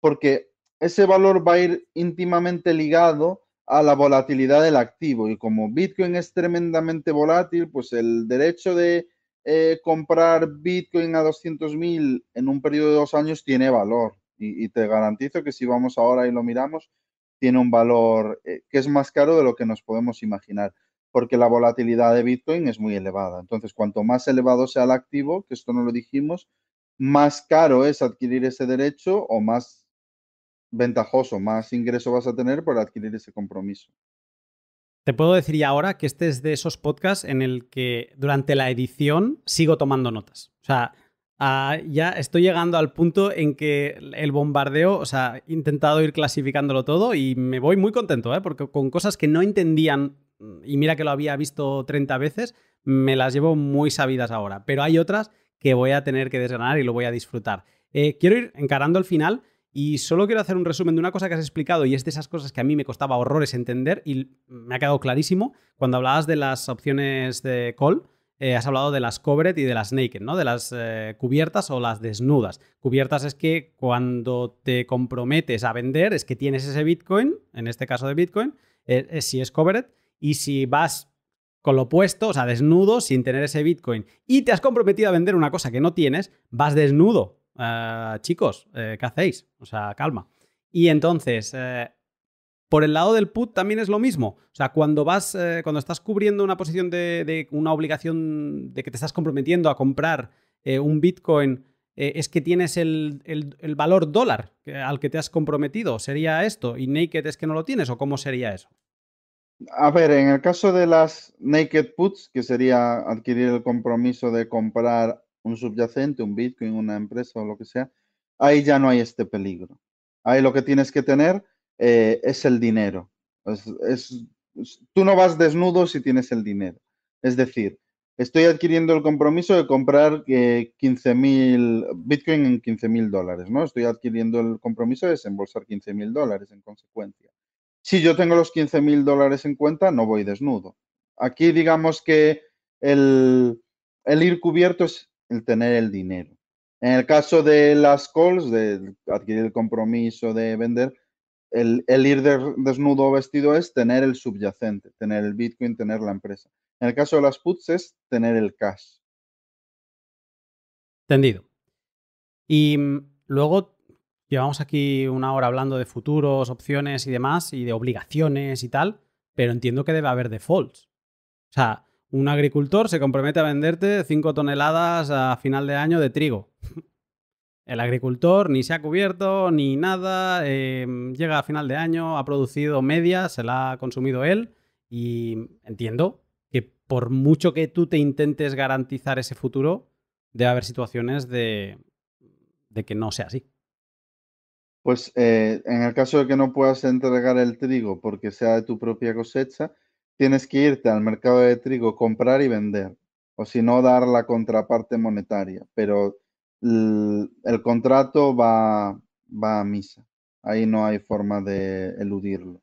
porque ese valor va a ir íntimamente ligado a la volatilidad del activo y como Bitcoin es tremendamente volátil, pues el derecho de eh, comprar Bitcoin a 200.000 en un periodo de dos años tiene valor y, te garantizo que si vamos ahora y lo miramos, tiene un valor eh, que es más caro de lo que nos podemos imaginar, porque la volatilidad de Bitcoin es muy elevada. Entonces, cuanto más elevado sea el activo, que esto no lo dijimos, más caro es adquirir ese derecho o más ventajoso, más ingreso vas a tener por adquirir ese compromiso. Te puedo decir ya ahora que este es de esos podcasts en el que durante la edición sigo tomando notas. O sea, Ah, ya estoy llegando al punto en que el bombardeo, o sea, he intentado ir clasificándolo todo y me voy muy contento, ¿eh? porque con cosas que no entendían, y mira que lo había visto 30 veces, me las llevo muy sabidas ahora, pero hay otras que voy a tener que desgranar y lo voy a disfrutar. Eh, quiero ir encarando el final y solo quiero hacer un resumen de una cosa que has explicado y es de esas cosas que a mí me costaba horrores entender y me ha quedado clarísimo cuando hablabas de las opciones de call eh, has hablado de las cobret y de las naked, ¿no? De las eh, cubiertas o las desnudas. Cubiertas es que cuando te comprometes a vender, es que tienes ese Bitcoin, en este caso de Bitcoin, eh, si es covered, y si vas con lo puesto, o sea, desnudo, sin tener ese Bitcoin, y te has comprometido a vender una cosa que no tienes, vas desnudo. Ah, chicos, ¿qué hacéis? O sea, calma. Y entonces, por el lado del put también es lo mismo. O sea, cuando vas, eh, cuando estás cubriendo una posición de, una obligación de que te estás comprometiendo a comprar eh, un Bitcoin, eh, es que tienes el, el, valor dólar al que te has comprometido. ¿Sería esto? ¿Y naked es que no lo tienes? ¿O cómo sería eso? A ver, en el caso de las naked puts, que sería adquirir el compromiso de comprar un subyacente, un Bitcoin, una empresa o lo que sea, ahí ya no hay este peligro. Ahí lo que tienes que tener eh, es el dinero. tú no vas desnudo si tienes el dinero. Es decir, estoy adquiriendo el compromiso de comprar 15 eh, 15.000 Bitcoin en 15.000 dólares, ¿no? Estoy adquiriendo el compromiso de desembolsar 15.000 dólares en consecuencia. Si yo tengo los 15.000 dólares en cuenta, no voy desnudo. Aquí digamos que el, el, ir cubierto es el tener el dinero. En el caso de las calls, de adquirir el compromiso de vender, el, ir desnudo o vestido es tener el subyacente, tener el Bitcoin, tener la empresa. En el caso de las puts es tener el cash. Entendido. Y mm, luego llevamos aquí una hora hablando de futuros, opciones y demás, y de obligaciones y tal, pero entiendo que debe haber defaults. O sea, un agricultor se compromete a venderte 5 toneladas a final de año de trigo. <laughs> El agricultor ni se ha cubierto ni nada, em, llega a final de año, ha producido media, se la ha consumido él y entiendo que por mucho que tú te intentes garantizar ese futuro, debe haber situaciones de, que no sea así. Pues eh, en el caso de que no puedas entregar el trigo porque sea de tu propia cosecha, tienes que irte al mercado de trigo, comprar y vender, o si no, dar la contraparte monetaria. Pero el, contrato va, va a misa. Ahí no hay forma de eludirlo.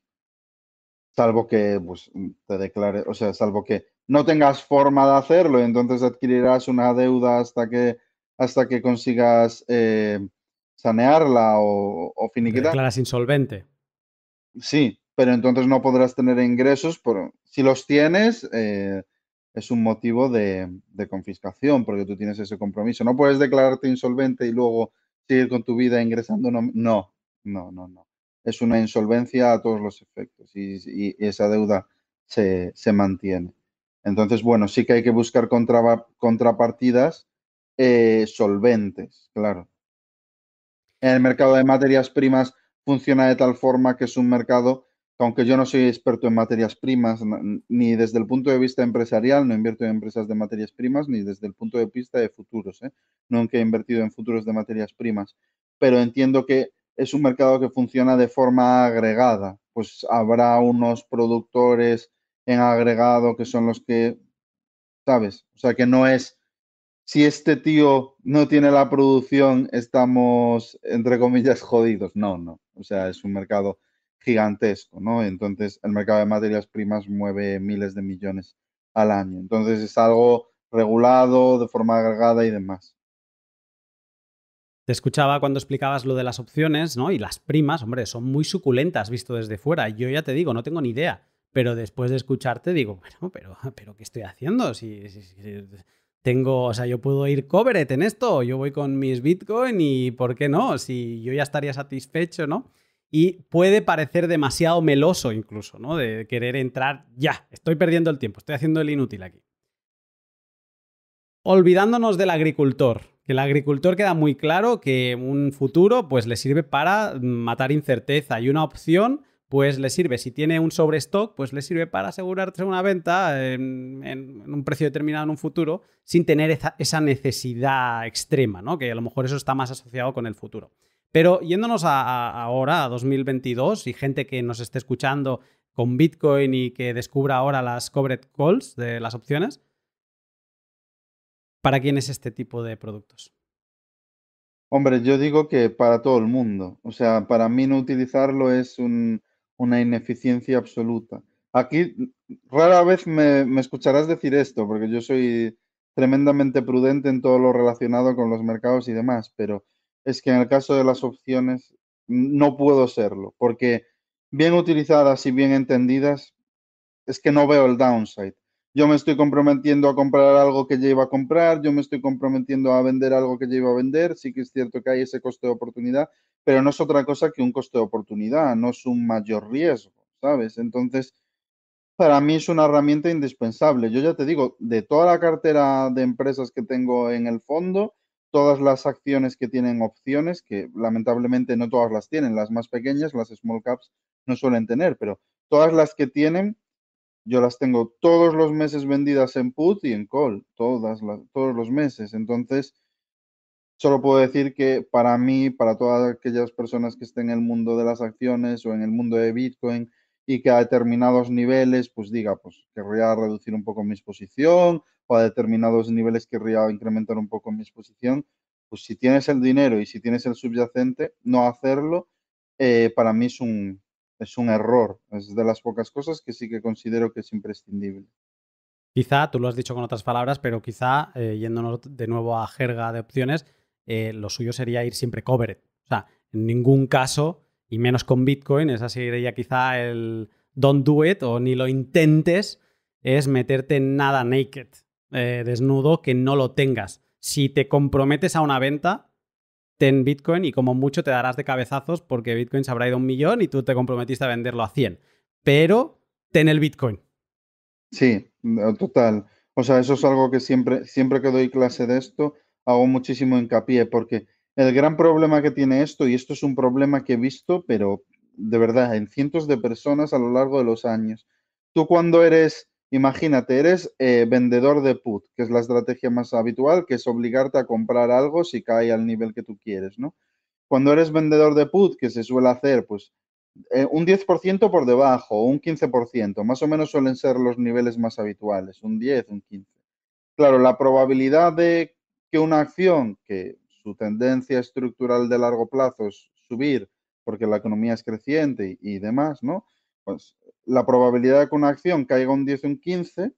Salvo que pues, te declare, o sea, salvo que no tengas forma de hacerlo, entonces adquirirás una deuda hasta que, hasta que consigas eh, sanearla o, finiquitarla. Te declaras insolvente. Sí, pero entonces no podrás tener ingresos. pero si los tienes, eh, es un motivo de, confiscación porque tú tienes ese compromiso. No puedes declararte insolvente y luego seguir con tu vida ingresando. No, no, no, no. Es una insolvencia a todos los efectos y, esa deuda se, mantiene. Entonces, bueno, sí que hay que buscar contrapartidas eh, solventes, claro. El mercado de materias primas funciona de tal forma que es un mercado aunque yo no soy experto en materias primas, ni desde el punto de vista empresarial, no invierto en empresas de materias primas, ni desde el punto de vista de futuros, ¿eh? nunca he invertido en futuros de materias primas, pero entiendo que es un mercado que funciona de forma agregada, pues habrá unos productores en agregado que son los que, ¿sabes? O sea, que no es, si este tío no tiene la producción, estamos, entre comillas, jodidos, no, no, o sea, es un mercado gigantesco, ¿no? Entonces el mercado de materias primas mueve miles de millones al año. Entonces es algo regulado de forma agregada y demás. Te escuchaba cuando explicabas lo de las opciones, ¿no? Y las primas, hombre, son muy suculentas visto desde fuera. Yo ya te digo, no tengo ni idea. Pero después de escucharte digo, <laughs> bueno, pero, pero ¿qué estoy haciendo? Si, tengo, o sea, yo puedo ir covered en esto, yo voy con mis Bitcoin y ¿por qué no? Si yo ya estaría satisfecho, ¿no? y puede parecer demasiado meloso incluso, ¿no? De querer entrar ya, estoy perdiendo el tiempo, estoy haciendo el inútil aquí. Olvidándonos del agricultor, que el agricultor queda muy claro que un futuro pues le sirve para matar incerteza y una opción pues le sirve, si tiene un sobrestock, pues le sirve para asegurarse una venta en, un precio determinado en un futuro sin tener esa, esa necesidad extrema, ¿no? Que a lo mejor eso está más asociado con el futuro. Pero yéndonos a, ahora, a 2022, y gente que nos esté escuchando con Bitcoin y que descubra ahora las covered calls de las opciones, ¿para quién es este tipo de productos? Hombre, yo digo que para todo el mundo. O sea, para mí no utilizarlo es una ineficiencia absoluta. Aquí rara vez me escucharás decir esto, porque yo soy tremendamente prudente en todo lo relacionado con los mercados y demás, pero es que en el caso de las opciones no puedo serlo, porque bien utilizadas y bien entendidas, es que no veo el downside. Yo me estoy comprometiendo a comprar algo que ya iba a comprar, yo me estoy comprometiendo a vender algo que ya iba a vender, sí que es cierto que hay ese coste de oportunidad, pero no es otra cosa que un coste de oportunidad, no es un mayor riesgo, ¿sabes? Entonces, para mí es una herramienta indispensable. Yo ya te digo, de toda la cartera de empresas que tengo en el fondo, todas las acciones que tienen opciones, que lamentablemente no todas las tienen, las más pequeñas, las small caps no suelen tener, pero todas las que tienen, yo las tengo todos los meses vendidas en put y en call, todas las, todos los meses. Entonces, solo puedo decir que para mí, para todas aquellas personas que estén en el mundo de las acciones o en el mundo de Bitcoin y que a determinados niveles, pues diga, pues querría reducir un poco mi exposición a determinados niveles querría incrementar un poco mi exposición, pues si tienes el dinero y si tienes el subyacente, no hacerlo eh, para mí es un, es un error. Es de las pocas cosas que sí que considero que es imprescindible. Quizá, tú lo has dicho con otras palabras, pero quizá, eh, yéndonos de nuevo a jerga de opciones, eh, lo suyo sería ir siempre covered. O sea, en ningún caso, y menos con Bitcoin, esa sería quizá el don't do it o ni lo intentes, es meterte nada naked. Eh, desnudo que no lo tengas. Si te comprometes a una venta, ten Bitcoin y como mucho te darás de cabezazos porque Bitcoin se habrá ido a un millón y tú te comprometiste a venderlo a 100. Pero ten el Bitcoin. Sí, mm, eh, total. O sea, eso es algo que siempre, siempre que doy clase de esto, hago muchísimo hincapié porque el gran problema que tiene esto, y esto es un problema que he visto, pero de verdad, en cientos de personas a lo largo de los años, tú cuando eres Imagínate, eres eh, vendedor de put, que es la estrategia más habitual, que es obligarte a comprar algo si cae al nivel que tú quieres, ¿no? Cuando eres vendedor de put, que se suele hacer, pues eh, un 10% por debajo, un 15%, más o menos suelen ser los niveles más habituales, un 10, un 15. Claro, la probabilidad de que una acción, que su tendencia estructural de largo plazo es subir, porque la economía es creciente y, y demás, ¿no? Pues la probabilidad de que una acción caiga un 10 o un 15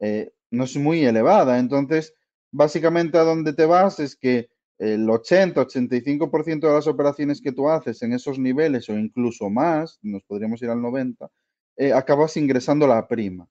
eh, no es muy elevada. Entonces, básicamente a dónde te vas es que el 80-85% de las operaciones que tú haces en esos niveles o incluso más, nos podríamos ir al 90, eh, acabas ingresando la prima.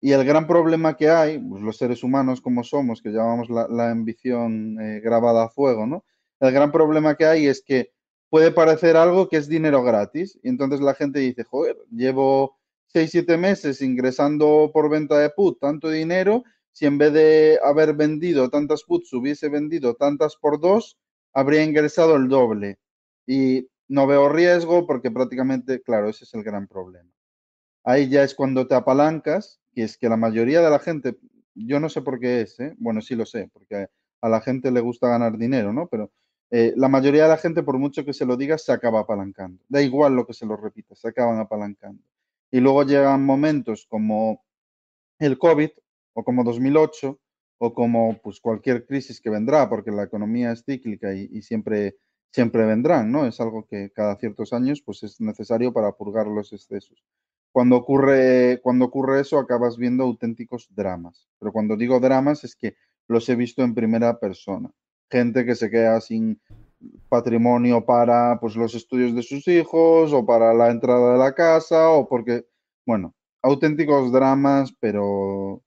Y el gran problema que hay, pues, los seres humanos como somos, que llamamos la, ambición eh, grabada a fuego, ¿no? El gran problema que hay es que puede parecer algo que es dinero gratis. Y entonces la gente dice, joder, llevo 6, 7 meses ingresando por venta de put tanto dinero, si en vez de haber vendido tantas puts hubiese vendido tantas por dos, habría ingresado el doble. Y no veo riesgo porque prácticamente, claro, ese es el gran problema. Ahí ya es cuando te apalancas, que es que la mayoría de la gente, yo no sé por qué es, ¿eh? bueno, sí lo sé, porque a la gente le gusta ganar dinero, ¿no? Pero eh, la mayoría de la gente, por mucho que se lo diga, se acaba apalancando. Da igual lo que se lo repita, se acaban apalancando. Y luego llegan momentos como el COVID o como 2008 o como pues, cualquier crisis que vendrá, porque la economía es cíclica y, siempre, siempre vendrán, ¿no? Es algo que cada ciertos años pues, es necesario para purgar los excesos. Cuando ocurre, cuando ocurre eso acabas viendo auténticos dramas. Pero cuando digo dramas es que los he visto en primera persona gente que se queda sin patrimonio para pues, los estudios de sus hijos o para la entrada de la casa o porque, bueno, auténticos dramas, pero...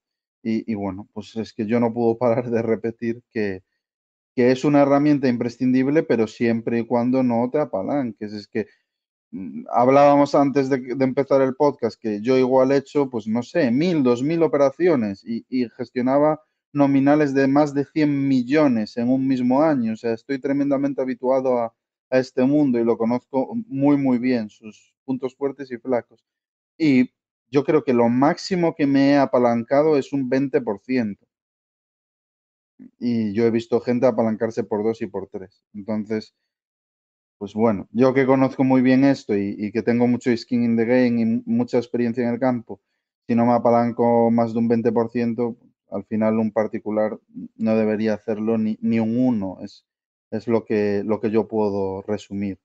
Y, bueno, pues es que yo no puedo <laughs> parar de repetir que, es una herramienta imprescindible, pero siempre y cuando no te que Es que mm, hablábamos antes de, empezar el podcast que yo igual he hecho, pues no sé, mil, dos mil operaciones y gestionaba nominales de más de 100 millones en un mismo año. O sea, estoy tremendamente habituado a, este mundo y lo conozco muy, muy bien, sus puntos fuertes y flacos. Y yo creo que lo máximo que me he apalancado es un 20%. Y yo he visto gente apalancarse por dos y por tres. Entonces, pues bueno, yo que conozco muy bien esto y, y que tengo mucho skin in the game y mucha experiencia en el campo, si no me apalanco más de un 20%, al final un particular no debería hacerlo ni, ni un uno, es, es lo, que, lo que yo puedo resumir.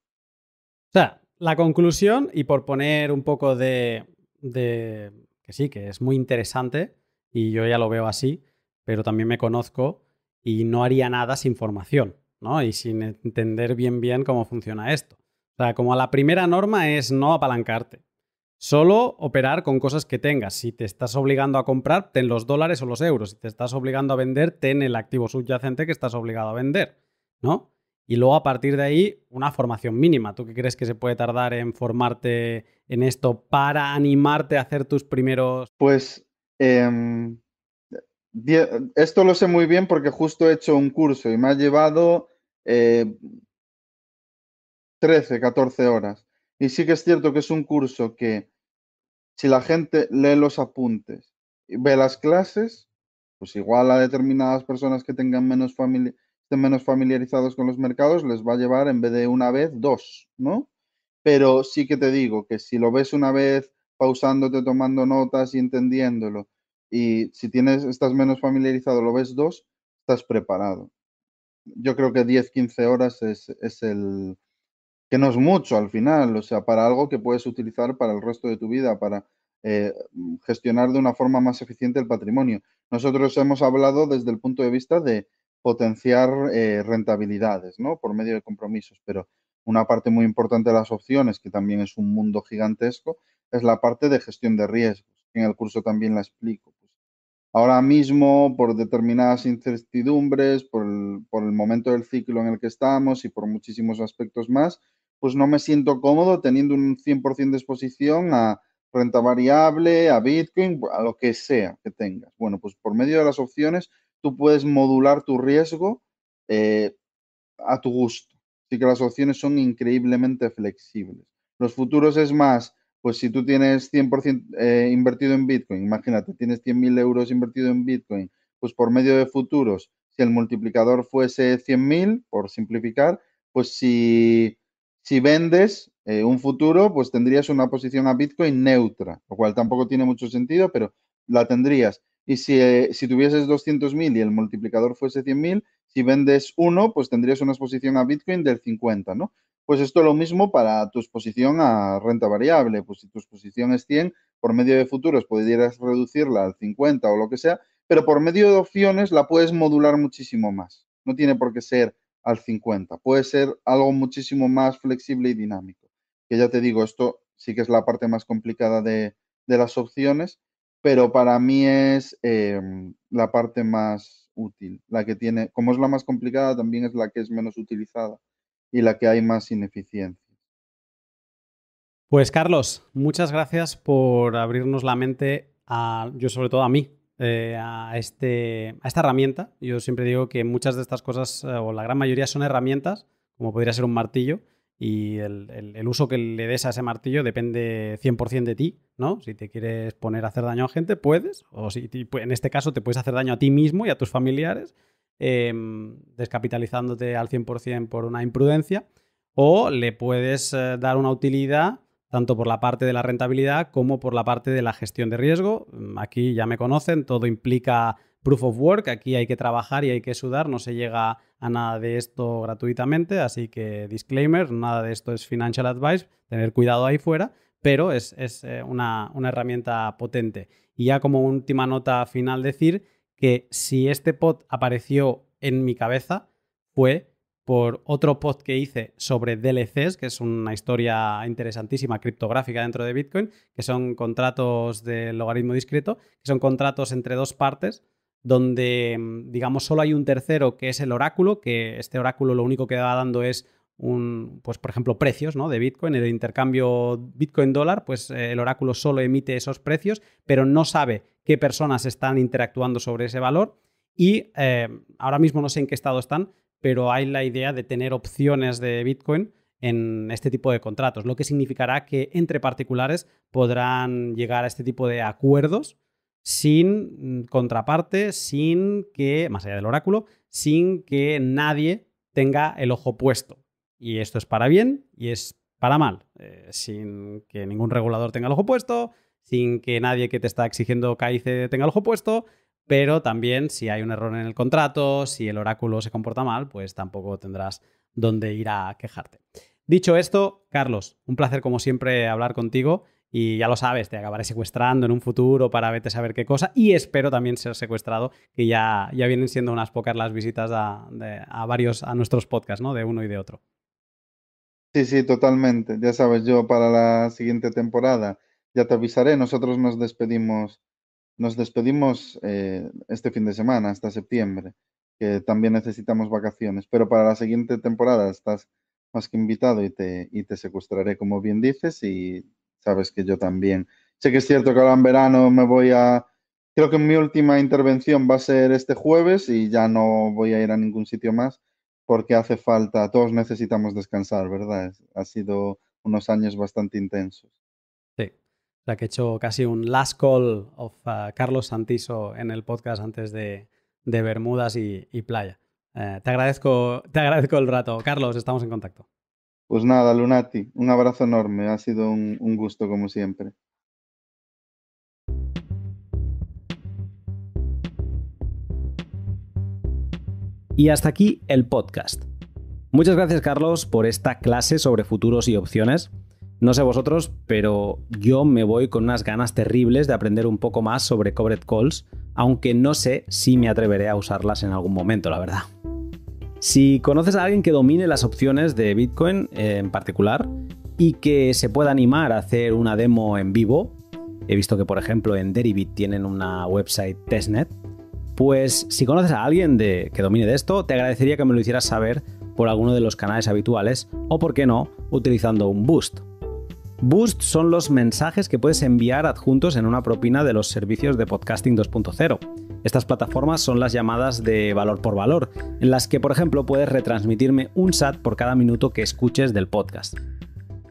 O sea, la conclusión, y por poner un poco de, de, que sí, que es muy interesante, y yo ya lo veo así, pero también me conozco y no haría nada sin formación, ¿no? Y sin entender bien bien cómo funciona esto. O sea, como la primera norma es no apalancarte. Solo operar con cosas que tengas. Si te estás obligando a comprar, ten los dólares o los euros. Si te estás obligando a vender, ten el activo subyacente que estás obligado a vender, ¿no? Y luego a partir de ahí, una formación mínima. ¿Tú qué crees que se puede tardar en formarte en esto para animarte a hacer tus primeros... Pues em, esto lo sé muy bien porque justo he hecho un curso y me ha llevado 13, eh, 14 horas. Y sí que es cierto que es un curso que si la gente lee los apuntes, y ve las clases, pues igual a determinadas personas que tengan menos estén menos familiarizados con los mercados, les va a llevar en vez de una vez, dos, ¿no? Pero sí que te digo que si lo ves una vez pausándote, tomando notas y entendiéndolo, y si tienes, estás menos familiarizado, lo ves dos, estás preparado. Yo creo que 10, 15 horas es, es el, que no es mucho al final, o sea, para algo que puedes utilizar para el resto de tu vida, para eh, gestionar de una forma más eficiente el patrimonio. Nosotros hemos hablado desde el punto de vista de potenciar eh, rentabilidades, ¿no? Por medio de compromisos, pero una parte muy importante de las opciones, que también es un mundo gigantesco, es la parte de gestión de riesgos. En el curso también la explico. Pues. ahora mismo, por determinadas incertidumbres, por el momento del ciclo en el que estamos y por muchísimos aspectos más, pues no me siento cómodo teniendo un 100% de exposición a renta variable, a Bitcoin, a lo que sea que tengas. Bueno, pues por medio de las opciones tú puedes modular tu riesgo eh, a tu gusto. Así que las opciones son increíblemente flexibles. Los futuros es más, pues si tú tienes 100% eh, invertido en Bitcoin, imagínate, tienes 100.000 euros invertido en Bitcoin, pues por medio de futuros, si el multiplicador fuese 100.000, por simplificar, pues si si vendes eh, un futuro, pues tendrías una posición a Bitcoin neutra, lo cual tampoco tiene mucho sentido, pero la tendrías. Y si, eh, si tuvieses 200.000 y el multiplicador fuese 100.000, si vendes uno, pues tendrías una exposición a Bitcoin del 50, ¿no? Pues esto es lo mismo para tu exposición a renta variable. Pues si tu exposición es 100, por medio de futuros podrías reducirla al 50 o lo que sea, pero por medio de opciones la puedes modular muchísimo más. No tiene por qué ser al 50. Puede ser algo muchísimo más flexible y dinámico. Que ya te digo, esto sí que es la parte más complicada de, las opciones, pero para mí es em, la parte más útil, la que tiene, como es la más complicada, también es la que es menos utilizada y la que hay más ineficiencia. Pues Carlos, muchas gracias por abrirnos la mente a, yo sobre todo a mí, eh, este, a, esta herramienta. Yo siempre digo que muchas de estas cosas, eh, o la gran mayoría, son herramientas, como podría ser un martillo, y el, uso que le des a ese martillo depende 100% de ti, ¿no? Si te quieres poner a hacer daño a gente, puedes, o si en este caso te puedes hacer daño a ti mismo y a tus familiares, em, descapitalizándote al 100% por una imprudencia, o le puedes eh, dar una utilidad tanto por la parte de la rentabilidad como por la parte de la gestión de riesgo. Aquí ya me conocen, todo implica proof of work, aquí hay que trabajar y hay que sudar, no se llega a nada de esto gratuitamente, así que disclaimer, nada de esto es financial advice, tener cuidado ahí fuera, pero es, eh, una, una herramienta potente. Y ya como última nota final decir que si este pod apareció en mi cabeza fue por otro post que hice sobre DLCs, que es una historia interesantísima criptográfica dentro de Bitcoin, que son contratos de logaritmo discreto, que son contratos entre dos partes donde, mm, digamos, solo hay un tercero que es el oráculo, que este oráculo lo único que va dando es un, pues por ejemplo, precios ¿no? de Bitcoin, el intercambio Bitcoin-dólar, pues eh, el oráculo solo emite esos precios, pero no sabe qué personas están interactuando sobre ese valor y eh, ahora mismo no sé en qué estado están, pero hay la idea de tener opciones de Bitcoin en este tipo de contratos, lo que significará que entre particulares podrán llegar a este tipo de acuerdos sin mm, contraparte, sin que, más allá del oráculo, sin que nadie tenga el ojo puesto. Y esto es para bien y es para mal, eh, sin que ningún regulador tenga el ojo puesto, sin que nadie que te está exigiendo caíce tenga el ojo puesto, pero también si hay un error en el contrato, si el oráculo se comporta mal, pues tampoco tendrás dónde ir a quejarte. Dicho esto, Carlos, un placer como siempre hablar contigo y ya lo sabes, te acabaré secuestrando en un futuro para verte a saber qué cosa y espero también ser secuestrado, que ya, ya vienen siendo unas pocas las visitas a, a varios, a nuestros podcasts, ¿no? De uno y de otro. Sí, sí, totalmente. Ya sabes, yo para la siguiente temporada ya te avisaré, nosotros nos despedimos nos despedimos eh, este fin de semana, hasta septiembre, que también necesitamos vacaciones, pero para la siguiente temporada estás más que invitado y te, y te secuestraré, como bien dices, y sabes que yo también. Sé que es cierto que ahora en verano me voy a... Creo que mi última intervención va a ser este jueves y ya no voy a ir a ningún sitio más porque hace falta, todos necesitamos descansar, ¿verdad? Ha sido unos años bastante intensos. O sea, que he hecho casi un last call of uh, Carlos Santiso en el podcast antes de, Bermudas y, Playa. Eh, te, agradezco, el rato. Carlos, estamos en contacto. Pues nada, Lunati, un abrazo enorme. Ha sido un gusto como siempre. Y hasta aquí el podcast. Muchas gracias Carlos por esta clase sobre futuros y opciones. No sé vosotros, pero yo me voy con unas ganas terribles de aprender un poco más sobre covered Calls, aunque no sé si me atreveré a usarlas en algún momento, la verdad. Si conoces a alguien que domine las opciones de Bitcoin eh, en particular y que se pueda animar a hacer una demo en vivo, he visto que por ejemplo en Deribit tienen una website testnet, pues si conoces a alguien que domine de esto, te agradecería que me lo hicieras saber por alguno de los canales habituales o, por qué no, utilizando un boost. Boost son los mensajes que puedes enviar adjuntos en una propina de los servicios de podcasting 2.0. Estas plataformas son las llamadas de valor por valor, en las que, por ejemplo, puedes retransmitirme un SAT por cada minuto que escuches del podcast.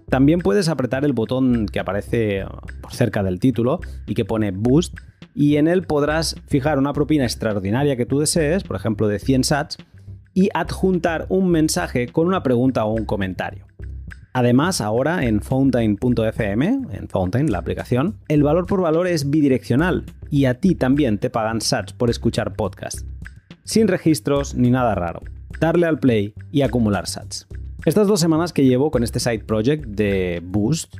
También puedes apretar el botón que aparece por cerca del título y que pone Boost, y en él podrás fijar una propina extraordinaria que tú desees, por ejemplo de 100 sats, y adjuntar un mensaje con una pregunta o un comentario. Además, ahora en Fountain.fm, en Fountain, la aplicación, el valor por valor es bidireccional y a ti también te pagan sats por escuchar podcast. Sin registros ni nada raro. Darle al play y acumular sats. Estas dos semanas que llevo con este side project de Boost,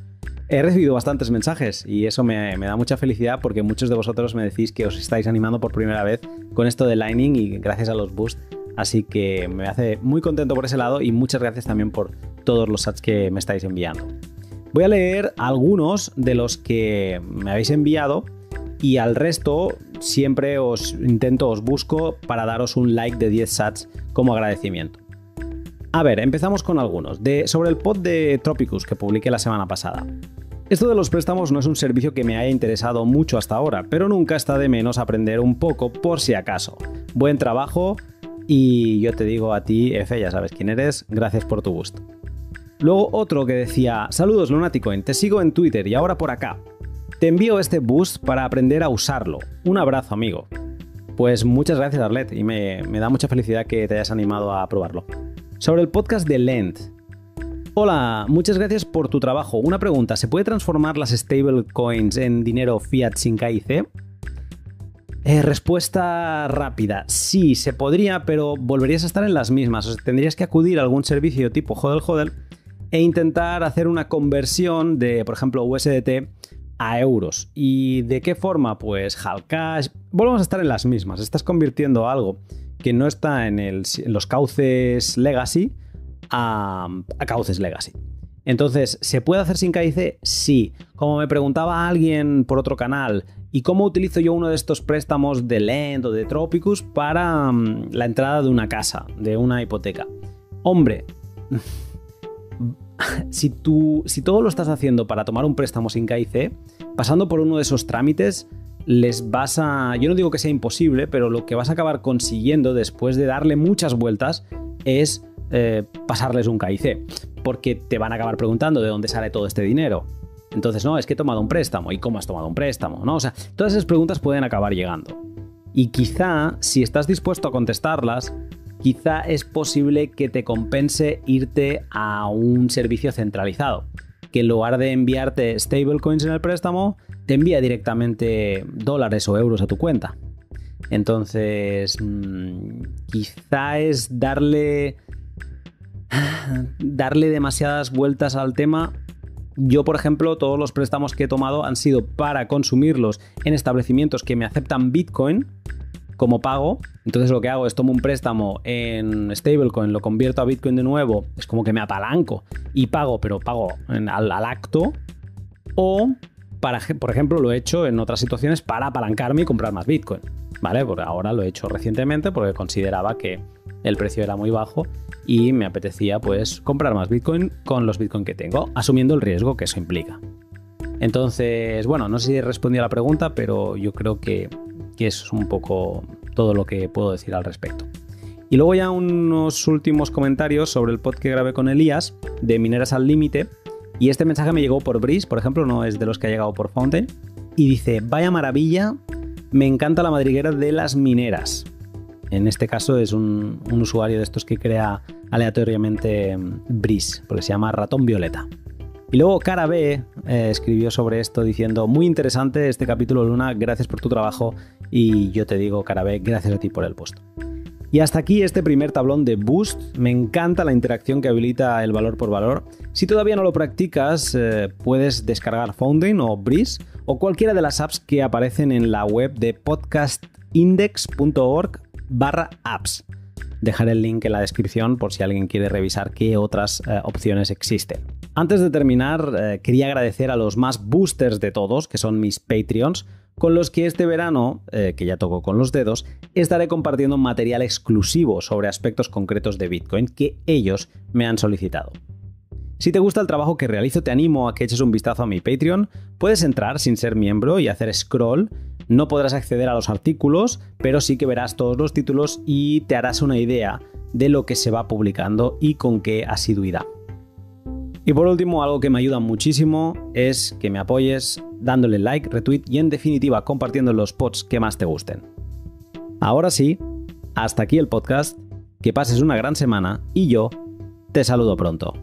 he recibido bastantes mensajes y eso me, da mucha felicidad porque muchos de vosotros me decís que os estáis animando por primera vez con esto de Lightning y gracias a los Boost Así que me hace muy contento por ese lado y muchas gracias también por todos los SATS que me estáis enviando. Voy a leer algunos de los que me habéis enviado y al resto siempre os intento, os busco para daros un like de 10 sats como agradecimiento. A ver, empezamos con algunos. De, sobre el pod de Tropicus que publiqué la semana pasada. Esto de los préstamos no es un servicio que me haya interesado mucho hasta ahora, pero nunca está de menos aprender un poco por si acaso. Buen trabajo y yo te digo a ti, Efe, ya sabes quién eres, gracias por tu boost. Luego otro que decía, saludos Lunaticoin, te sigo en Twitter y ahora por acá. Te envío este boost para aprender a usarlo. Un abrazo, amigo. Pues muchas gracias, Arlet, y me, da mucha felicidad que te hayas animado a probarlo. Sobre el podcast de Lent. Hola, muchas gracias por tu trabajo. Una pregunta, ¿se puede transformar las stablecoins en dinero fiat sin KIC? Eh, respuesta rápida. Sí, se podría, pero volverías a estar en las mismas. O tendrías que acudir a algún servicio tipo hodel hodel e intentar hacer una conversión de, por ejemplo, USDT a euros. ¿Y de qué forma? Pues Halcash. Volvemos a estar en las mismas. Estás convirtiendo algo que no está en, los cauces legacy a, a, cauces legacy. Entonces, ¿se puede hacer sin KIC? Sí. Como me preguntaba alguien por otro canal, y cómo utilizo yo uno de estos préstamos de Lend o de Tropicus para mm, la entrada de una casa, de una hipoteca. Hombre, <laughs> si, tú, si todo lo estás haciendo para tomar un préstamo sin KIC, pasando por uno de esos trámites, les vas a... Yo no digo que sea imposible, pero lo que vas a acabar consiguiendo después de darle muchas vueltas es eh, pasarles un KIC, porque te van a acabar preguntando de dónde sale todo este dinero entonces, no, es que he tomado un préstamo. ¿Y cómo has tomado un préstamo? ¿No? O sea, todas esas preguntas pueden acabar llegando. Y quizá, si estás dispuesto a contestarlas, quizá es posible que te compense irte a un servicio centralizado, que en lugar de enviarte stablecoins en el préstamo, te envía directamente dólares o euros a tu cuenta. Entonces, mm, quizá es darle <sighs> darle demasiadas vueltas al tema yo, por ejemplo, todos los préstamos que he tomado han sido para consumirlos en establecimientos que me aceptan Bitcoin como pago. Entonces lo que hago es tomo un préstamo en stablecoin, lo convierto a Bitcoin de nuevo, es como que me apalanco y pago, pero pago al, al, acto. O, para, por ejemplo, lo he hecho en otras situaciones para apalancarme y comprar más Bitcoin. ¿Vale? Porque ahora lo he hecho recientemente porque consideraba que el precio era muy bajo y me apetecía pues comprar más Bitcoin con los Bitcoin que tengo, asumiendo el riesgo que eso implica. Entonces, bueno, no sé si respondido a la pregunta, pero yo creo que, es un poco todo lo que puedo decir al respecto. Y luego ya unos últimos comentarios sobre el pod que grabé con Elías de Mineras al Límite. Y este mensaje me llegó por Brice, por ejemplo, no es de los que ha llegado por Fountain. Y dice, vaya maravilla, me encanta la madriguera de las mineras. En este caso es un, usuario de estos que crea aleatoriamente Breeze, porque se llama ratón violeta. Y luego Cara B eh, escribió sobre esto diciendo, muy interesante este capítulo Luna, gracias por tu trabajo y yo te digo Cara B, gracias a ti por el post. Y hasta aquí este primer tablón de Boost. Me encanta la interacción que habilita el valor por valor. Si todavía no lo practicas, eh, puedes descargar Founding o Breeze o cualquiera de las apps que aparecen en la web de podcastindex.org barra apps. Dejaré el link en la descripción por si alguien quiere revisar qué otras eh, opciones existen. Antes de terminar, eh, quería agradecer a los más boosters de todos, que son mis Patreons, con los que este verano, eh, que ya toco con los dedos, estaré compartiendo material exclusivo sobre aspectos concretos de Bitcoin que ellos me han solicitado. Si te gusta el trabajo que realizo, te animo a que eches un vistazo a mi Patreon. Puedes entrar sin ser miembro y hacer scroll. No podrás acceder a los artículos, pero sí que verás todos los títulos y te harás una idea de lo que se va publicando y con qué asiduidad. Y por último, algo que me ayuda muchísimo es que me apoyes dándole like, retweet y en definitiva compartiendo los pods que más te gusten. Ahora sí, hasta aquí el podcast, que pases una gran semana y yo te saludo pronto.